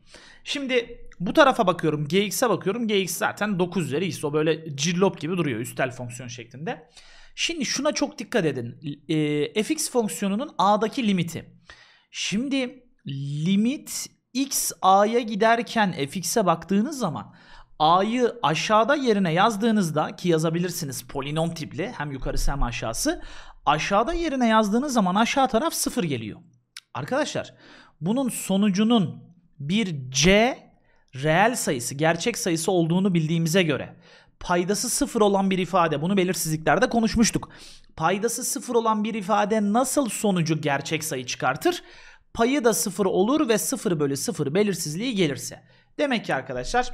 Şimdi bu tarafa bakıyorum. GX'e bakıyorum. GX zaten 9 üzeri ISO böyle cillop gibi duruyor üstel fonksiyon şeklinde. Şimdi şuna çok dikkat edin. E, fx fonksiyonunun a'daki limiti. Şimdi limit x a'ya giderken fx'e baktığınız zaman a'yı aşağıda yerine yazdığınızda ki yazabilirsiniz polinom tipli hem yukarısı hem aşağısı aşağıda yerine yazdığınız zaman aşağı taraf sıfır geliyor. Arkadaşlar bunun sonucunun bir c reel sayısı, gerçek sayısı olduğunu bildiğimize göre paydası sıfır olan bir ifade bunu belirsizliklerde konuşmuştuk. Paydası sıfır olan bir ifade nasıl sonucu gerçek sayı çıkartır? Payı da sıfır olur ve sıfır bölü sıfır belirsizliği gelirse. Demek ki arkadaşlar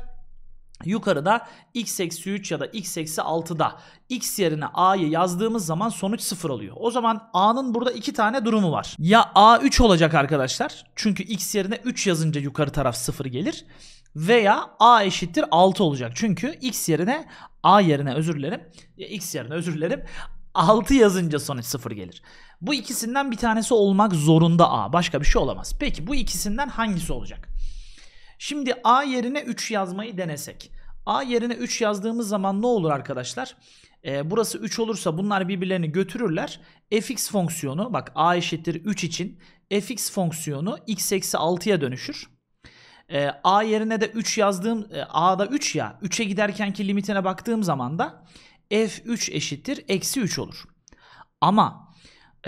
yukarıda x eksi 3 ya da x eksi 6'da x yerine a'yı yazdığımız zaman sonuç 0 oluyor. O zaman a'nın burada iki tane durumu var. Ya a 3 olacak arkadaşlar çünkü x yerine 3 yazınca yukarı taraf 0 gelir veya a eşittir 6 olacak. Çünkü x yerine a yerine özür dilerim. x yerine özür dilerim. 6 yazınca sonuç 0 gelir. Bu ikisinden bir tanesi olmak zorunda a. Başka bir şey olamaz. Peki bu ikisinden hangisi olacak? Şimdi a yerine 3 yazmayı denesek. a yerine 3 yazdığımız zaman ne olur arkadaşlar? E, burası 3 olursa bunlar birbirlerini götürürler. fx fonksiyonu bak a eşittir 3 için fx fonksiyonu x eksi 6'ya dönüşür. E, A yerine de 3 yazdığım e, A'da 3 ya 3'e giderkenki limitine baktığım zaman da F3 eşittir eksi 3 olur. Ama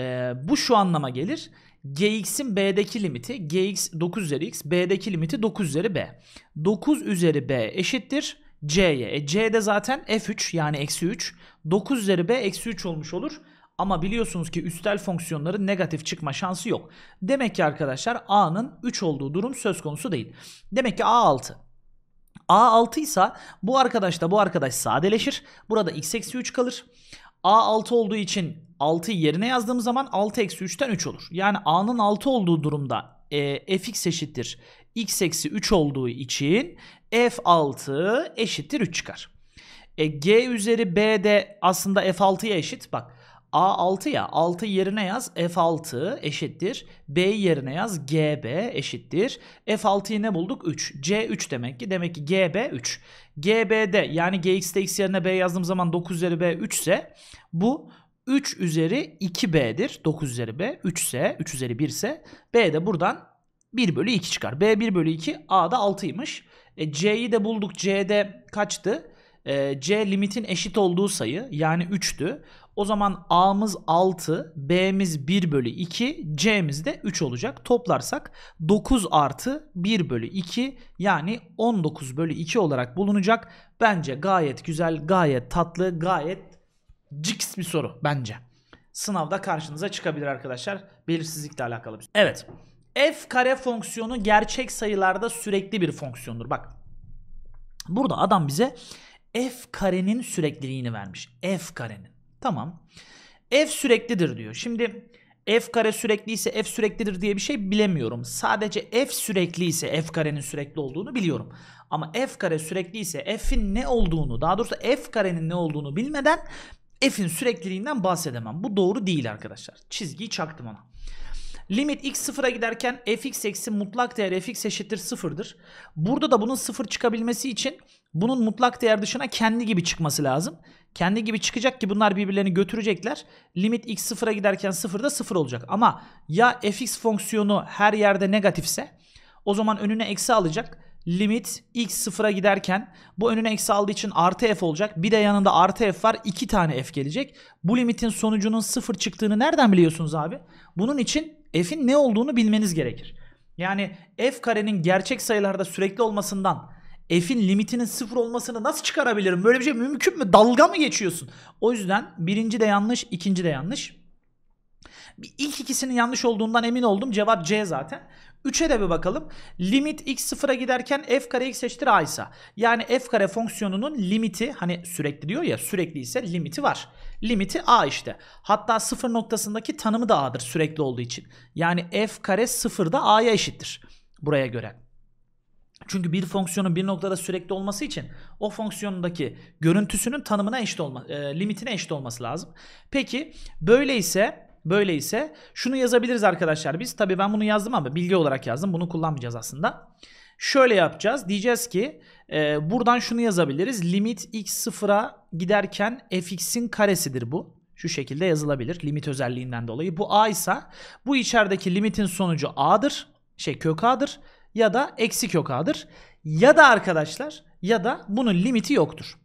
e, bu şu anlama gelir. Gx'in B'deki limiti Gx 9 üzeri X B'deki limiti 9 üzeri B. 9 üzeri B eşittir C'ye. E, C'de zaten F3 yani eksi 3. 9 üzeri B eksi 3 olmuş olur. Ama biliyorsunuz ki üstel fonksiyonların negatif çıkma şansı yok. Demek ki arkadaşlar A'nın 3 olduğu durum söz konusu değil. Demek ki A 6. A6 ise bu arkadaş da bu arkadaş sadeleşir. Burada x eksi 3 kalır. A6 olduğu için 6'yı yerine yazdığım zaman 6 eksi 3'ten 3 olur. Yani A'nın 6 olduğu durumda e, fx eşittir x eksi 3 olduğu için f6 eşittir 3 çıkar. E, g üzeri b de aslında f6'ya eşit. Bak A6 ya 6 yerine yaz F6 eşittir. B yerine yaz GB eşittir. F6'yı ne bulduk? 3. C3 demek ki. Demek ki GB 3. GB'de yani GX'de X yerine B yazdığım zaman 9 üzeri B 3 ise bu 3 üzeri 2B'dir. 9 üzeri B 3 ise 3 üzeri 1 ise B de buradan 1 bölü 2 çıkar. B 1 bölü 2 A'da 6'ymış. E, C'yi de bulduk. C'de kaçtı? E, C limitin eşit olduğu sayı yani 3'tü. O zaman A'mız 6, B'miz 1 bölü 2, C'miz de 3 olacak. Toplarsak 9 artı 1 bölü 2 yani 19 bölü 2 olarak bulunacak. Bence gayet güzel, gayet tatlı, gayet ciks bir soru bence. Sınavda karşınıza çıkabilir arkadaşlar. Belirsizlikle alakalı bir soru. Evet. F kare fonksiyonu gerçek sayılarda sürekli bir fonksiyondur. Bak burada adam bize f karenin sürekliliğini vermiş. f karenin. Tamam. F süreklidir diyor. Şimdi f kare sürekli ise f süreklidir diye bir şey bilemiyorum. Sadece f sürekli ise f karenin sürekli olduğunu biliyorum. Ama f kare sürekli ise f'in ne olduğunu daha doğrusu f karenin ne olduğunu bilmeden f'in sürekliliğinden bahsedemem. Bu doğru değil arkadaşlar. Çizgiyi çaktım ona. Limit x sıfıra giderken fx eksi mutlak değer fx eşittir sıfırdır. Burada da bunun sıfır çıkabilmesi için bunun mutlak değer dışına kendi gibi çıkması lazım. Kendi gibi çıkacak ki bunlar birbirlerini götürecekler. Limit x sıfıra giderken sıfırda sıfır olacak. Ama ya fx fonksiyonu her yerde negatifse o zaman önüne eksi alacak. Limit x sıfıra giderken bu önüne eksi aldığı için artı f olacak. Bir de yanında artı f var. iki tane f gelecek. Bu limitin sonucunun sıfır çıktığını nereden biliyorsunuz abi? Bunun için f'in ne olduğunu bilmeniz gerekir. Yani f karenin gerçek sayılarda sürekli olmasından f'in limitinin sıfır olmasını nasıl çıkarabilirim? Böyle bir şey mümkün mü? Dalga mı geçiyorsun? O yüzden birinci de yanlış, ikinci de yanlış. İlk ikisinin yanlış olduğundan emin oldum. Cevap C zaten. 3'e de bir bakalım. Limit x sıfıra giderken f kare x eşittir a ise. Yani f kare fonksiyonunun limiti hani sürekli diyor ya sürekli ise limiti var. Limiti a işte. Hatta sıfır noktasındaki tanımı da a'dır sürekli olduğu için. Yani f kare sıfırda a'ya eşittir buraya göre. Çünkü bir fonksiyonun bir noktada sürekli olması için o fonksiyonundaki görüntüsünün tanımına eşit olma, e, limitine eşit olması lazım. Peki böyleyse böyleyse şunu yazabiliriz arkadaşlar. Biz tabii ben bunu yazdım ama bilgi olarak yazdım. Bunu kullanmayacağız aslında. Şöyle yapacağız. Diyeceğiz ki e, buradan şunu yazabiliriz. Limit x sıfıra giderken fx'in karesidir bu. Şu şekilde yazılabilir limit özelliğinden dolayı. Bu a ise bu içerideki limitin sonucu a'dır. Şey kök a'dır ya da eksik kök a'dır. Ya da arkadaşlar ya da bunun limiti yoktur.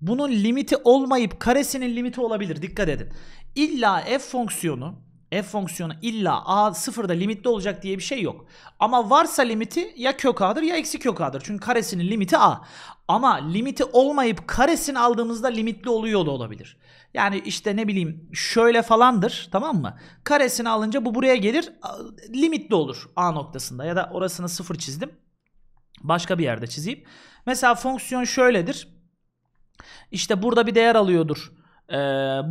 Bunun limiti olmayıp karesinin limiti olabilir. Dikkat edin. İlla f fonksiyonu f fonksiyonu illa a sıfırda limitli olacak diye bir şey yok. Ama varsa limiti ya kök a'dır ya eksi kök a'dır. Çünkü karesinin limiti a. Ama limiti olmayıp karesini aldığımızda limitli oluyor da olabilir. Yani işte ne bileyim şöyle falandır tamam mı? Karesini alınca bu buraya gelir limitli olur A noktasında ya da orasını sıfır çizdim. Başka bir yerde çizeyim. Mesela fonksiyon şöyledir. İşte burada bir değer alıyordur. Ee,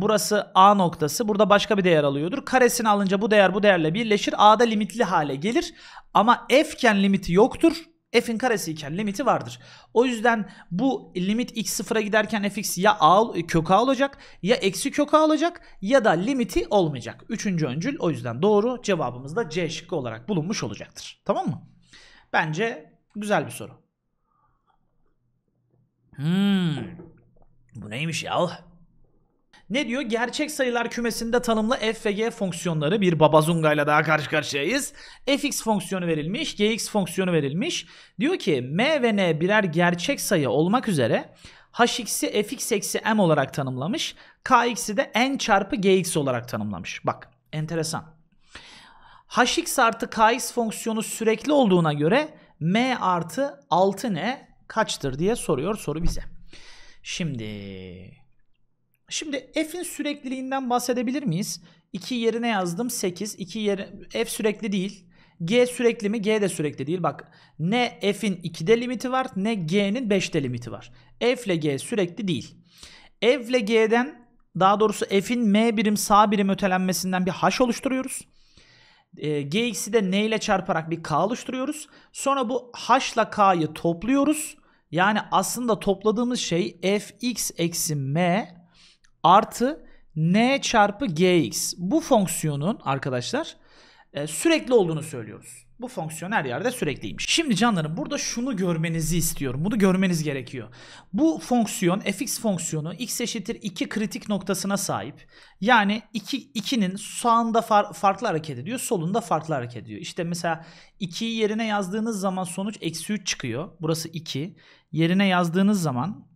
burası A noktası. Burada başka bir değer alıyordur. Karesini alınca bu değer bu değerle birleşir. A'da limitli hale gelir. Ama F'ken limiti yoktur f'in karesi iken limiti vardır. O yüzden bu limit x sıfıra giderken fx ya a, e, kök a olacak ya eksi kök a olacak ya da limiti olmayacak. Üçüncü öncül o yüzden doğru cevabımız da c şıkkı olarak bulunmuş olacaktır. Tamam mı? Bence güzel bir soru. Hmm. Bu neymiş ya? Ne diyor? Gerçek sayılar kümesinde tanımlı f ve g fonksiyonları bir babazunga ile daha karşı karşıyayız. fx fonksiyonu verilmiş, gx fonksiyonu verilmiş. Diyor ki m ve n birer gerçek sayı olmak üzere hx'i fx eksi m olarak tanımlamış. kx'i de n çarpı gx olarak tanımlamış. Bak enteresan. hx artı kx fonksiyonu sürekli olduğuna göre m artı 6 ne kaçtır diye soruyor soru bize. Şimdi Şimdi f'in sürekliliğinden bahsedebilir miyiz? 2 yerine yazdım 8. 2 yeri, f sürekli değil. G sürekli mi? G de sürekli değil. Bak ne f'in 2'de limiti var ne g'nin 5'te limiti var. F ile g sürekli değil. F ile g'den daha doğrusu f'in m birim sağ birim ötelenmesinden bir h oluşturuyoruz. E, ee, gx'i de n ile çarparak bir k oluşturuyoruz. Sonra bu h ile k'yı topluyoruz. Yani aslında topladığımız şey fx eksi m artı n çarpı gx. Bu fonksiyonun arkadaşlar e, sürekli olduğunu söylüyoruz. Bu fonksiyon her yerde sürekliymiş. Şimdi canlarım burada şunu görmenizi istiyorum. Bunu görmeniz gerekiyor. Bu fonksiyon fx fonksiyonu x eşittir 2 kritik noktasına sahip. Yani 2 iki, 2'nin sağında far, farklı hareket ediyor, solunda farklı hareket ediyor. İşte mesela 2'yi yerine yazdığınız zaman sonuç eksi 3 çıkıyor. Burası 2. Yerine yazdığınız zaman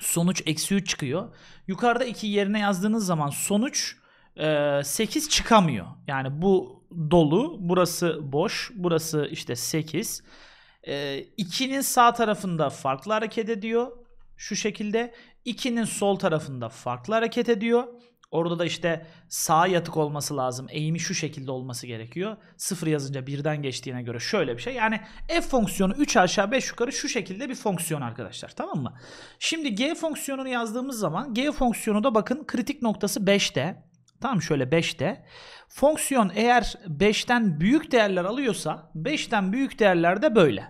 sonuç eksi 3 çıkıyor. Yukarıda 2 yerine yazdığınız zaman sonuç e, 8 çıkamıyor. Yani bu dolu, burası boş, burası işte 8. 2'nin e, sağ tarafında farklı hareket ediyor şu şekilde. 2'nin sol tarafında farklı hareket ediyor. Orada da işte sağ yatık olması lazım. Eğimi şu şekilde olması gerekiyor. Sıfır yazınca birden geçtiğine göre şöyle bir şey. Yani f fonksiyonu 3 aşağı 5 yukarı şu şekilde bir fonksiyon arkadaşlar. Tamam mı? Şimdi g fonksiyonunu yazdığımız zaman g fonksiyonu da bakın kritik noktası 5'te. Tamam şöyle 5'te. Fonksiyon eğer 5'ten büyük değerler alıyorsa 5'ten büyük değerler de böyle.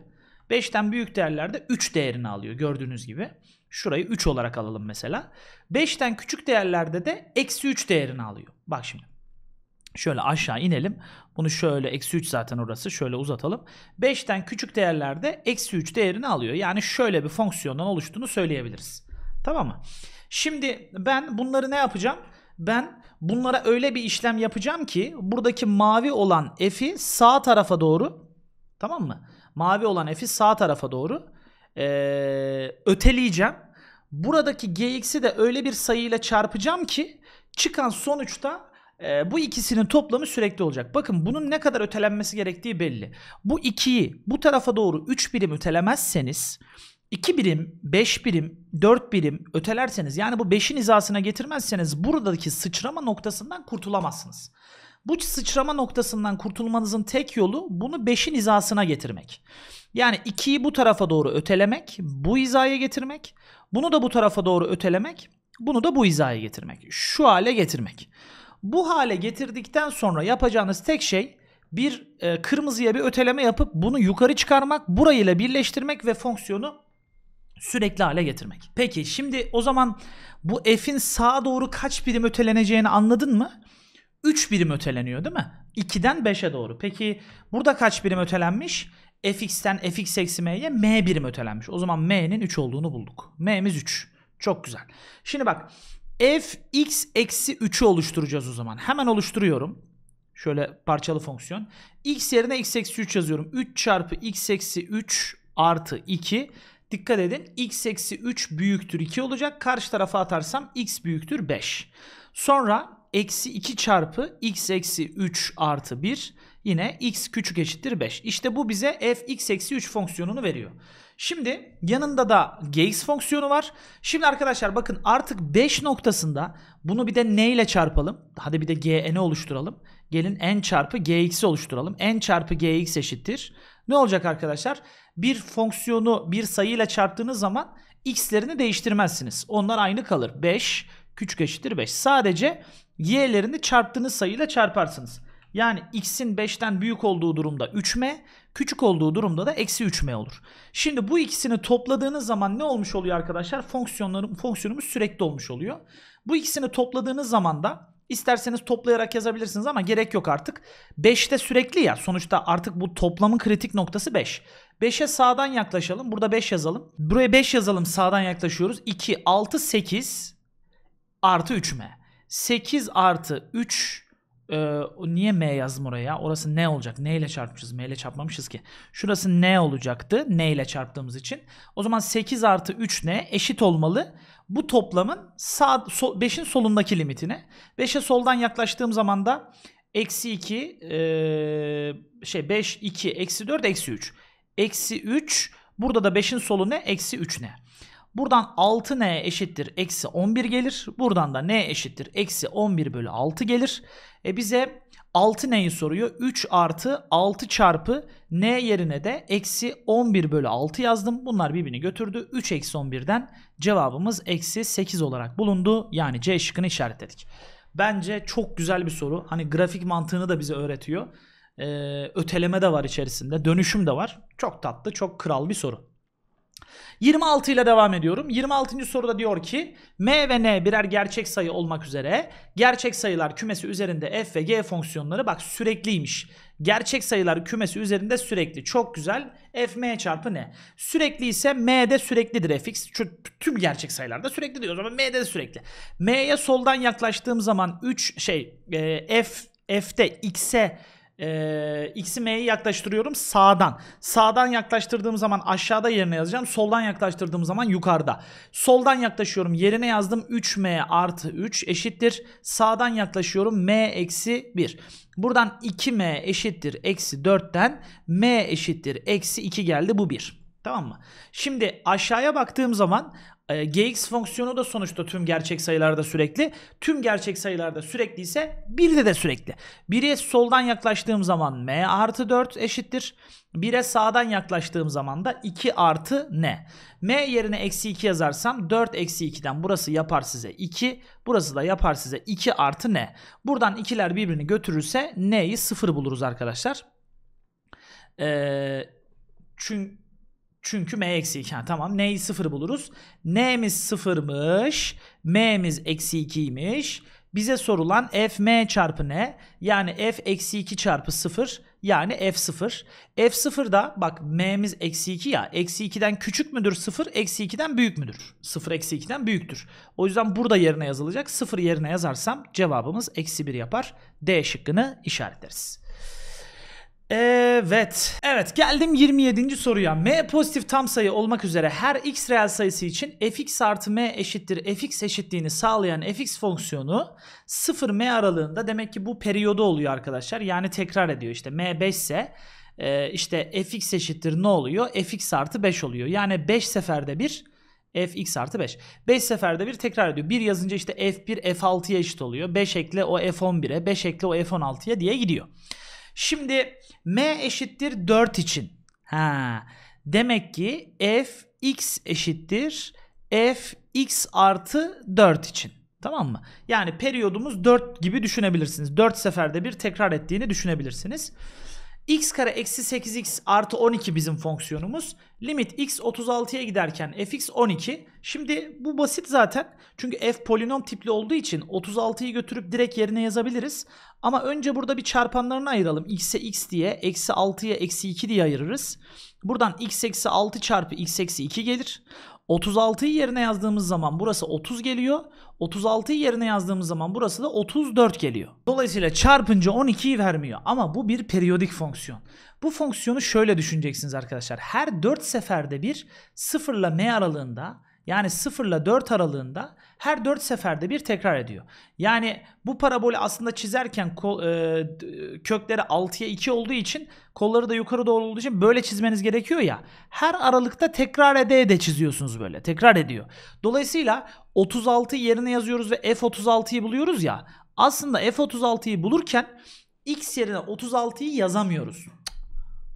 5'ten büyük değerlerde 3 değerini alıyor gördüğünüz gibi. Şurayı 3 olarak alalım mesela. 5'ten küçük değerlerde de eksi 3 değerini alıyor. Bak şimdi. Şöyle aşağı inelim. Bunu şöyle eksi 3 zaten orası. Şöyle uzatalım. 5'ten küçük değerlerde eksi 3 değerini alıyor. Yani şöyle bir fonksiyondan oluştuğunu söyleyebiliriz. Tamam mı? Şimdi ben bunları ne yapacağım? Ben bunlara öyle bir işlem yapacağım ki buradaki mavi olan f'i sağ tarafa doğru tamam mı? Mavi olan f'i sağ tarafa doğru ee, öteleyeceğim. Buradaki gx'i de öyle bir sayıyla çarpacağım ki çıkan sonuçta e, bu ikisinin toplamı sürekli olacak. Bakın bunun ne kadar ötelenmesi gerektiği belli. Bu 2'yi bu tarafa doğru 3 birim ötelemezseniz 2 birim, 5 birim, 4 birim ötelerseniz yani bu 5'in hizasına getirmezseniz buradaki sıçrama noktasından kurtulamazsınız. Bu sıçrama noktasından kurtulmanızın tek yolu bunu 5'in hizasına getirmek. Yani 2'yi bu tarafa doğru ötelemek, bu hizaya getirmek, bunu da bu tarafa doğru ötelemek, bunu da bu hizaya getirmek. Şu hale getirmek. Bu hale getirdikten sonra yapacağınız tek şey bir e, kırmızıya bir öteleme yapıp bunu yukarı çıkarmak, burayla birleştirmek ve fonksiyonu sürekli hale getirmek. Peki şimdi o zaman bu f'in sağa doğru kaç birim öteleneceğini anladın mı? 3 birim öteleniyor değil mi? 2'den 5'e doğru. Peki burada kaç birim ötelenmiş? fx'ten fx eksi m'ye m birim ötelenmiş. O zaman m'nin 3 olduğunu bulduk. m'miz 3. Çok güzel. Şimdi bak fx eksi 3'ü oluşturacağız o zaman. Hemen oluşturuyorum. Şöyle parçalı fonksiyon. x yerine x eksi 3 yazıyorum. 3 çarpı x eksi 3 artı 2. Dikkat edin x eksi 3 büyüktür 2 olacak. Karşı tarafa atarsam x büyüktür 5. Sonra eksi 2 çarpı x eksi 3 artı 1 Yine x küçük eşittir 5. İşte bu bize f x eksi 3 fonksiyonunu veriyor. Şimdi yanında da gx fonksiyonu var. Şimdi arkadaşlar bakın artık 5 noktasında bunu bir de n ile çarpalım. Hadi bir de gn'i oluşturalım. Gelin n çarpı gx'i oluşturalım. n çarpı gx eşittir. Ne olacak arkadaşlar? Bir fonksiyonu bir sayıyla çarptığınız zaman x'lerini değiştirmezsiniz. Onlar aynı kalır. 5 küçük eşittir 5. Sadece y'lerini çarptığınız sayıyla çarparsınız. Yani x'in 5'ten büyük olduğu durumda 3m, küçük olduğu durumda da eksi 3m olur. Şimdi bu ikisini topladığınız zaman ne olmuş oluyor arkadaşlar? Fonksiyonların, fonksiyonumuz sürekli olmuş oluyor. Bu ikisini topladığınız zaman da isterseniz toplayarak yazabilirsiniz ama gerek yok artık. 5'te sürekli ya sonuçta artık bu toplamın kritik noktası 5. 5'e sağdan yaklaşalım. Burada 5 yazalım. Buraya 5 yazalım sağdan yaklaşıyoruz. 2, 6, 8 artı 3m. 8 artı 3 e, niye M yazdım oraya? Orası ne olacak? Ne ile çarpmışız? M ile çarpmamışız ki. Şurası ne olacaktı? Ne ile çarptığımız için. O zaman 8 artı 3 ne? Eşit olmalı. Bu toplamın sağ, sol, 5'in solundaki limitine. 5'e soldan yaklaştığım zaman da eksi 2 e, şey 5, 2, eksi 4, eksi 3. Eksi 3 burada da 5'in solu ne? Eksi 3 ne? Buradan 6n eşittir eksi 11 gelir. Buradan da n eşittir eksi 11 bölü 6 gelir. E bize 6 neyi soruyor? 3 artı 6 çarpı n yerine de eksi 11 bölü 6 yazdım. Bunlar birbirini götürdü. 3 eksi 11'den cevabımız eksi 8 olarak bulundu. Yani C şıkkını işaretledik. Bence çok güzel bir soru. Hani grafik mantığını da bize öğretiyor. Ee, öteleme de var içerisinde. Dönüşüm de var. Çok tatlı, çok kral bir soru. 26 ile devam ediyorum. 26. soruda diyor ki M ve N birer gerçek sayı olmak üzere gerçek sayılar kümesi üzerinde F ve G fonksiyonları bak sürekliymiş. Gerçek sayılar kümesi üzerinde sürekli. Çok güzel. F M çarpı N. Sürekli ise M de süreklidir fx. Tüm gerçek sayılarda sürekli diyoruz ama zaman M de sürekli. M'ye soldan yaklaştığım zaman 3 şey e, F F'te X'e e, ee, x'i m'ye yaklaştırıyorum sağdan. Sağdan yaklaştırdığım zaman aşağıda yerine yazacağım. Soldan yaklaştırdığım zaman yukarıda. Soldan yaklaşıyorum yerine yazdım 3m artı 3 eşittir. Sağdan yaklaşıyorum m eksi 1. Buradan 2m eşittir eksi 4'ten m eşittir eksi 2 geldi bu 1. Tamam mı? Şimdi aşağıya baktığım zaman e, gx fonksiyonu da sonuçta tüm gerçek sayılarda sürekli. Tüm gerçek sayılarda sürekli ise 1'de de sürekli. 1'e soldan yaklaştığım zaman m artı 4 eşittir. 1'e sağdan yaklaştığım zaman da 2 artı n. m yerine eksi 2 yazarsam 4 eksi 2'den burası yapar size 2. Burası da yapar size 2 artı n. Buradan ikiler birbirini götürürse n'yi 0 buluruz arkadaşlar. Ee, çünkü çünkü m eksi 2. Ha, tamam n'yi 0 buluruz. n'miz 0'mış. m'miz eksi 2'ymiş. Bize sorulan f m çarpı n yani f eksi 2 çarpı 0 yani f0. f0 da bak m'miz eksi 2 ya. Eksi 2'den küçük müdür 0? Eksi 2'den büyük müdür? 0 eksi 2'den büyüktür. O yüzden burada yerine yazılacak. 0 yerine yazarsam cevabımız eksi 1 yapar. D şıkkını işaretleriz. Evet. Evet geldim 27. soruya. M pozitif tam sayı olmak üzere her x reel sayısı için fx artı m eşittir fx eşitliğini sağlayan fx fonksiyonu 0 m aralığında demek ki bu periyodu oluyor arkadaşlar. Yani tekrar ediyor işte m 5 ise e, işte fx eşittir ne oluyor? fx artı 5 oluyor. Yani 5 seferde bir fx artı 5. 5 seferde bir tekrar ediyor. 1 yazınca işte f1 f6'ya eşit oluyor. 5 ekle o f11'e 5 ekle o f16'ya diye gidiyor. Şimdi m eşittir 4 için. Ha. Demek ki f x eşittir f x artı 4 için. Tamam mı? Yani periyodumuz 4 gibi düşünebilirsiniz. 4 seferde bir tekrar ettiğini düşünebilirsiniz x kare eksi 8x artı 12 bizim fonksiyonumuz. Limit x 36'ya giderken fx 12. Şimdi bu basit zaten. Çünkü f polinom tipli olduğu için 36'yı götürüp direkt yerine yazabiliriz. Ama önce burada bir çarpanlarını ayıralım. x'e x diye, eksi 6'ya eksi 2 diye ayırırız. Buradan x eksi 6 çarpı x eksi 2 gelir. 36'yı yerine yazdığımız zaman burası 30 geliyor. 36'yı yerine yazdığımız zaman burası da 34 geliyor. Dolayısıyla çarpınca 12'yi vermiyor. Ama bu bir periyodik fonksiyon. Bu fonksiyonu şöyle düşüneceksiniz arkadaşlar. Her 4 seferde bir 0 ile m aralığında yani 0 ile 4 aralığında her 4 seferde bir tekrar ediyor. Yani bu parabolü aslında çizerken e, kökleri 6'ya 2 olduğu için kolları da yukarı doğru olduğu için böyle çizmeniz gerekiyor ya. Her aralıkta tekrar ede ede çiziyorsunuz böyle. Tekrar ediyor. Dolayısıyla 36 yerine yazıyoruz ve F36'yı buluyoruz ya. Aslında F36'yı bulurken X yerine 36'yı yazamıyoruz.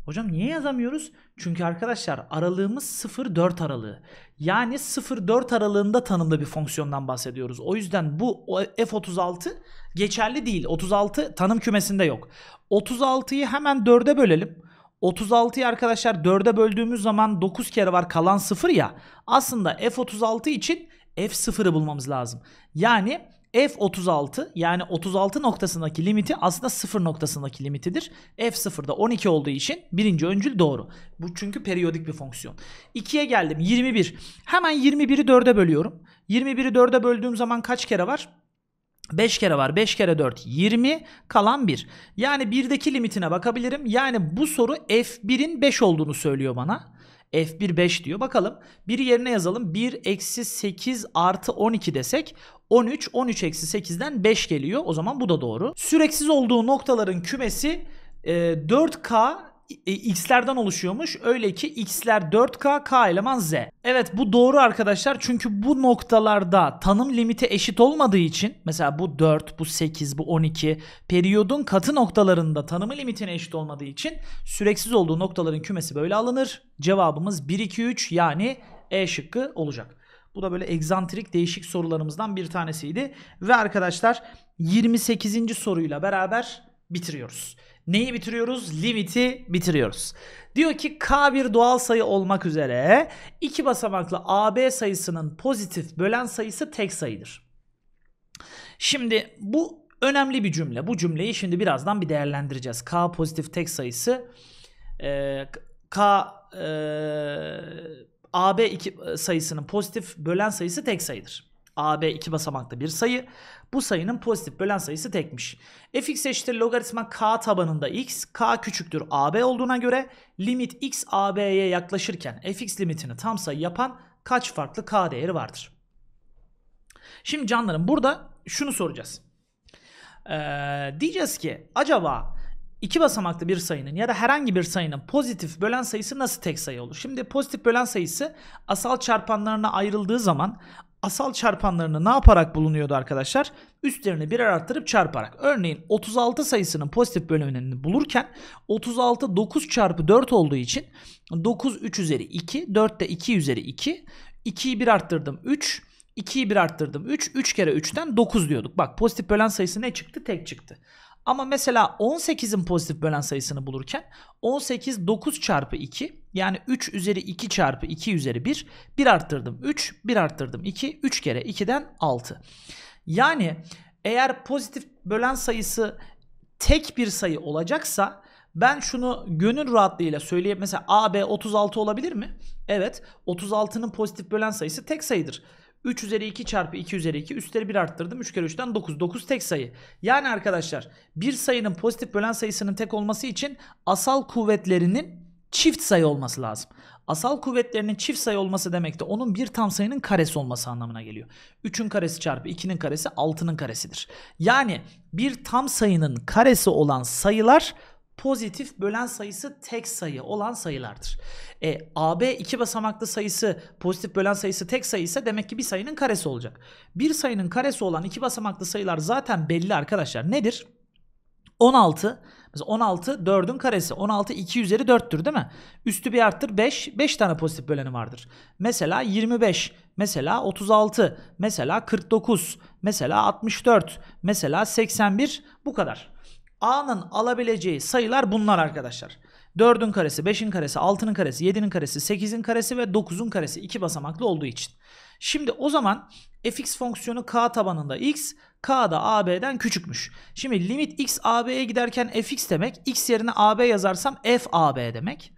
Hocam niye yazamıyoruz? Çünkü arkadaşlar aralığımız 0-4 aralığı. Yani 0-4 aralığında tanımlı bir fonksiyondan bahsediyoruz. O yüzden bu f36 geçerli değil. 36 tanım kümesinde yok. 36'yı hemen 4'e bölelim. 36'yı arkadaşlar 4'e böldüğümüz zaman 9 kere var kalan 0 ya. Aslında f36 için f0'ı bulmamız lazım. Yani F36 yani 36 noktasındaki limiti aslında 0 noktasındaki limitidir. F0'da 12 olduğu için birinci öncül doğru. Bu çünkü periyodik bir fonksiyon. 2'ye geldim 21. Hemen 21'i 4'e bölüyorum. 21'i 4'e böldüğüm zaman kaç kere var? 5 kere var. 5 kere 4 20 kalan 1. Yani 1'deki limitine bakabilirim. Yani bu soru F1'in 5 olduğunu söylüyor bana. F1 5 diyor. Bakalım bir yerine yazalım. 1 eksi 8 artı 12 desek 13, 13 eksi 8'den 5 geliyor. O zaman bu da doğru. Süreksiz olduğu noktaların kümesi e, 4K e, x'lerden oluşuyormuş. Öyle ki x'ler 4K, k eleman z. Evet bu doğru arkadaşlar. Çünkü bu noktalarda tanım limiti eşit olmadığı için mesela bu 4, bu 8, bu 12 periyodun katı noktalarında tanımı limitine eşit olmadığı için süreksiz olduğu noktaların kümesi böyle alınır. Cevabımız 1, 2, 3 yani E şıkkı olacak. Bu da böyle egzantrik değişik sorularımızdan bir tanesiydi. Ve arkadaşlar 28. soruyla beraber bitiriyoruz. Neyi bitiriyoruz? Limiti bitiriyoruz. Diyor ki K bir doğal sayı olmak üzere iki basamaklı AB sayısının pozitif bölen sayısı tek sayıdır. Şimdi bu önemli bir cümle. Bu cümleyi şimdi birazdan bir değerlendireceğiz. K pozitif tek sayısı. K AB iki e, sayısının pozitif bölen sayısı tek sayıdır. AB iki basamaklı bir sayı. Bu sayının pozitif bölen sayısı tekmiş. fx eşittir logaritma k tabanında x, k küçüktür ab olduğuna göre limit x ab'ye yaklaşırken fx limitini tam sayı yapan kaç farklı k değeri vardır? Şimdi canlarım burada şunu soracağız. Ee, diyeceğiz ki acaba iki basamaklı bir sayının ya da herhangi bir sayının pozitif bölen sayısı nasıl tek sayı olur? Şimdi pozitif bölen sayısı asal çarpanlarına ayrıldığı zaman asal çarpanlarını ne yaparak bulunuyordu arkadaşlar? Üstlerini birer arttırıp çarparak. Örneğin 36 sayısının pozitif bölümünü bulurken 36 9 çarpı 4 olduğu için 9 3 üzeri 2, 4 de 2 üzeri 2, 2'yi 1 arttırdım 3, 2'yi 1 arttırdım 3, 3 kere 3'ten 9 diyorduk. Bak pozitif bölen sayısı ne çıktı? Tek çıktı. Ama mesela 18'in pozitif bölen sayısını bulurken 18 9 çarpı 2 yani 3 üzeri 2 çarpı 2 üzeri 1 1 arttırdım 3 1 arttırdım 2 3 kere 2'den 6. Yani eğer pozitif bölen sayısı tek bir sayı olacaksa ben şunu gönül rahatlığıyla söyleyip mesela AB 36 olabilir mi? Evet 36'nın pozitif bölen sayısı tek sayıdır. 3 üzeri 2 çarpı 2 üzeri 2 üstleri 1 arttırdım. 3 kere 3'ten 9. 9 tek sayı. Yani arkadaşlar bir sayının pozitif bölen sayısının tek olması için asal kuvvetlerinin çift sayı olması lazım. Asal kuvvetlerinin çift sayı olması demek de onun bir tam sayının karesi olması anlamına geliyor. 3'ün karesi çarpı 2'nin karesi 6'nın karesidir. Yani bir tam sayının karesi olan sayılar pozitif bölen sayısı tek sayı olan sayılardır. E, AB iki basamaklı sayısı pozitif bölen sayısı tek sayı ise demek ki bir sayının karesi olacak. Bir sayının karesi olan iki basamaklı sayılar zaten belli arkadaşlar. Nedir? 16 Mesela 16 4'ün karesi. 16 2 üzeri 4'tür değil mi? Üstü bir arttır 5. 5 tane pozitif böleni vardır. Mesela 25. Mesela 36. Mesela 49. Mesela 64. Mesela 81. Bu kadar. A'nın alabileceği sayılar bunlar arkadaşlar. 4'ün karesi, 5'in karesi, 6'nın karesi, 7'nin karesi, 8'in karesi ve 9'un karesi iki basamaklı olduğu için. Şimdi o zaman fx fonksiyonu k tabanında x, k da ab'den küçükmüş. Şimdi limit x ab'ye giderken fx demek, x yerine ab yazarsam f ab demek.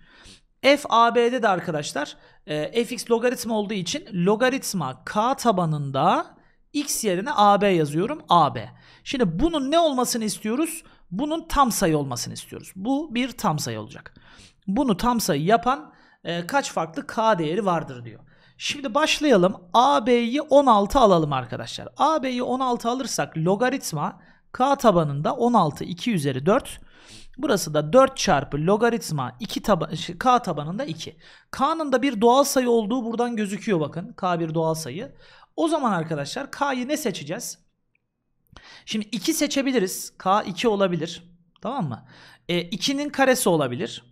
F ab'de de arkadaşlar e, fx logaritma olduğu için logaritma k tabanında x yerine ab yazıyorum ab. Şimdi bunun ne olmasını istiyoruz? Bunun tam sayı olmasını istiyoruz. Bu bir tam sayı olacak. Bunu tam sayı yapan e, kaç farklı k değeri vardır diyor. Şimdi başlayalım. AB'yi 16 alalım arkadaşlar. AB'yi 16 alırsak logaritma k tabanında 16 2 üzeri 4. Burası da 4 çarpı logaritma 2 taba şey, k tabanında 2. K'nın da bir doğal sayı olduğu buradan gözüküyor bakın. K bir doğal sayı. O zaman arkadaşlar k'yı ne seçeceğiz? Şimdi 2 seçebiliriz. K 2 olabilir. Tamam mı? E, 2'nin karesi olabilir.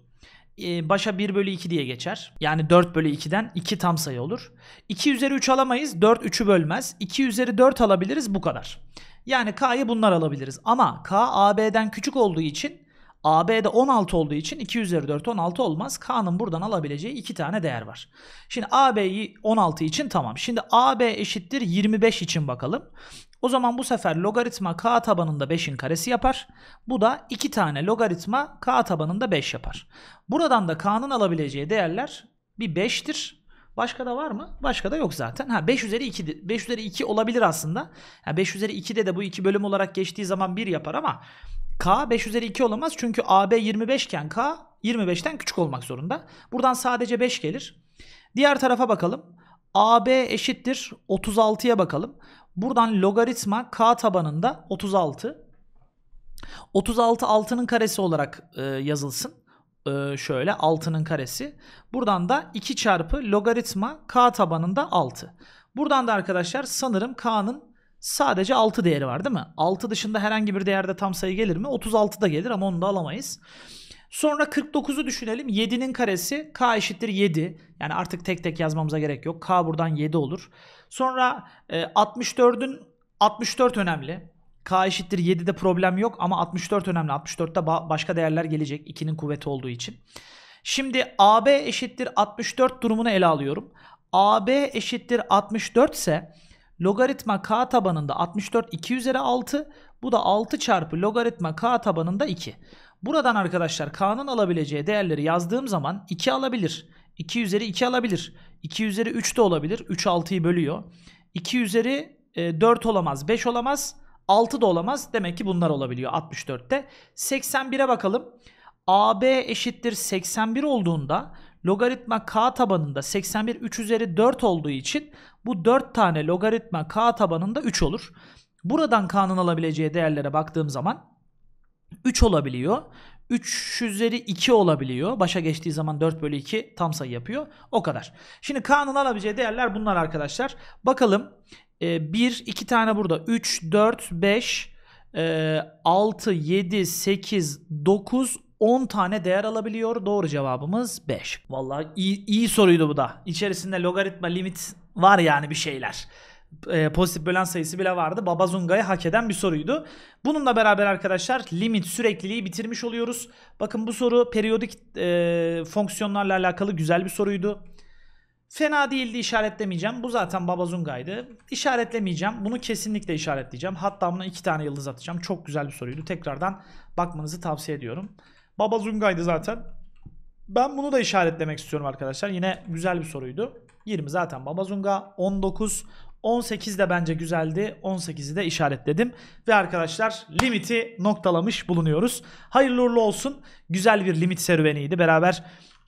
E, başa 1 bölü 2 diye geçer. Yani 4 bölü 2'den 2 tam sayı olur. 2 üzeri 3 alamayız. 4 3'ü bölmez. 2 üzeri 4 alabiliriz. Bu kadar. Yani K'yı bunlar alabiliriz. Ama K AB'den küçük olduğu için AB'de 16 olduğu için 2 üzeri 4 16 olmaz. K'nın buradan alabileceği 2 tane değer var. Şimdi AB'yi 16 için tamam. Şimdi AB eşittir 25 için bakalım. O zaman bu sefer logaritma k tabanında 5'in karesi yapar. Bu da 2 tane logaritma k tabanında 5 yapar. Buradan da k'nın alabileceği değerler bir 5'tir. Başka da var mı? Başka da yok zaten. Ha 5 üzeri 2 5 üzeri 2 olabilir aslında. Yani 5 üzeri 2'de de de bu iki bölüm olarak geçtiği zaman 1 yapar ama K 5 üzeri 2 olamaz çünkü AB 25 iken K 25'ten küçük olmak zorunda. Buradan sadece 5 gelir. Diğer tarafa bakalım. AB eşittir 36'ya bakalım. Buradan logaritma k tabanında 36. 36 6'nın karesi olarak e, yazılsın. E, şöyle 6'nın karesi. Buradan da 2 çarpı logaritma k tabanında 6. Buradan da arkadaşlar sanırım k'nın sadece 6 değeri var değil mi? 6 dışında herhangi bir değerde tam sayı gelir mi? 36 da gelir ama onu da alamayız. Sonra 49'u düşünelim. 7'nin karesi k eşittir 7. Yani artık tek tek yazmamıza gerek yok. K buradan 7 olur. Sonra e, 64'ün 64 önemli. K eşittir 7'de problem yok ama 64 önemli. 64'te başka değerler gelecek 2'nin kuvveti olduğu için. Şimdi AB eşittir 64 durumunu ele alıyorum. AB eşittir 64 ise logaritma K tabanında 64 2 üzeri 6 bu da 6 çarpı logaritma K tabanında 2. Buradan arkadaşlar K'nın alabileceği değerleri yazdığım zaman 2 alabilir. 2 üzeri 2 alabilir. 2 üzeri 3 de olabilir. 3 6'yı bölüyor. 2 üzeri 4 e, olamaz. 5 olamaz. 6 da olamaz. Demek ki bunlar olabiliyor 64'te. 81'e bakalım. AB eşittir 81 olduğunda logaritma k tabanında 81 3 üzeri 4 olduğu için bu 4 tane logaritma k tabanında 3 olur. Buradan k'nın alabileceği değerlere baktığım zaman 3 olabiliyor. 3 üzeri 2 olabiliyor. Başa geçtiği zaman 4 bölü 2 tam sayı yapıyor. O kadar. Şimdi Kaan'ın alabileceği değerler bunlar arkadaşlar. Bakalım. E, 1, 2 tane burada. 3, 4, 5, 6, 7, 8, 9, 10 tane değer alabiliyor. Doğru cevabımız 5. Vallahi iyi, iyi soruydu bu da. İçerisinde logaritma, limit var yani bir şeyler e, pozitif bölen sayısı bile vardı. Babazunga'ya hak eden bir soruydu. Bununla beraber arkadaşlar limit sürekliliği bitirmiş oluyoruz. Bakın bu soru periyodik e, fonksiyonlarla alakalı güzel bir soruydu. Fena değildi işaretlemeyeceğim. Bu zaten Babazunga'ydı. İşaretlemeyeceğim. Bunu kesinlikle işaretleyeceğim. Hatta buna iki tane yıldız atacağım. Çok güzel bir soruydu. Tekrardan bakmanızı tavsiye ediyorum. Babazunga'ydı zaten. Ben bunu da işaretlemek istiyorum arkadaşlar. Yine güzel bir soruydu. 20 zaten Babazunga. 19. 18 de bence güzeldi. 18'i de işaretledim. Ve arkadaşlar limiti noktalamış bulunuyoruz. Hayırlı uğurlu olsun. Güzel bir limit serüveniydi. Beraber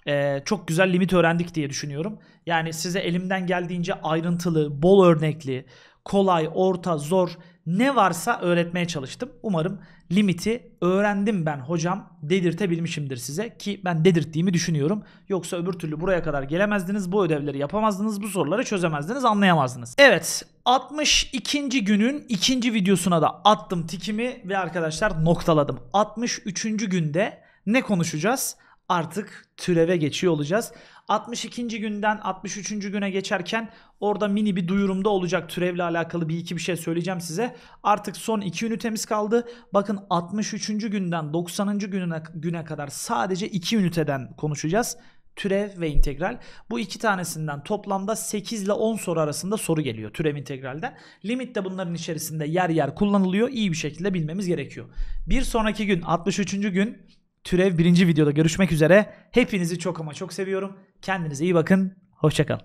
e, çok güzel limit öğrendik diye düşünüyorum. Yani size elimden geldiğince ayrıntılı, bol örnekli, kolay, orta, zor ne varsa öğretmeye çalıştım. Umarım limiti öğrendim ben hocam dedirtebilmişimdir size ki ben dedirttiğimi düşünüyorum. Yoksa öbür türlü buraya kadar gelemezdiniz, bu ödevleri yapamazdınız, bu soruları çözemezdiniz, anlayamazdınız. Evet 62. günün ikinci videosuna da attım tikimi ve arkadaşlar noktaladım. 63. günde ne konuşacağız? Artık türeve geçiyor olacağız. 62. günden 63. güne geçerken orada mini bir duyurumda olacak. Türevle alakalı bir iki bir şey söyleyeceğim size. Artık son 2 ünitemiz kaldı. Bakın 63. günden 90. güne güne kadar sadece 2 üniteden konuşacağız türev ve integral. Bu iki tanesinden toplamda 8 ile 10 soru arasında soru geliyor türev integralden. Limit de bunların içerisinde yer yer kullanılıyor. İyi bir şekilde bilmemiz gerekiyor. Bir sonraki gün 63. gün Türev birinci videoda görüşmek üzere. Hepinizi çok ama çok seviyorum. Kendinize iyi bakın. Hoşçakalın.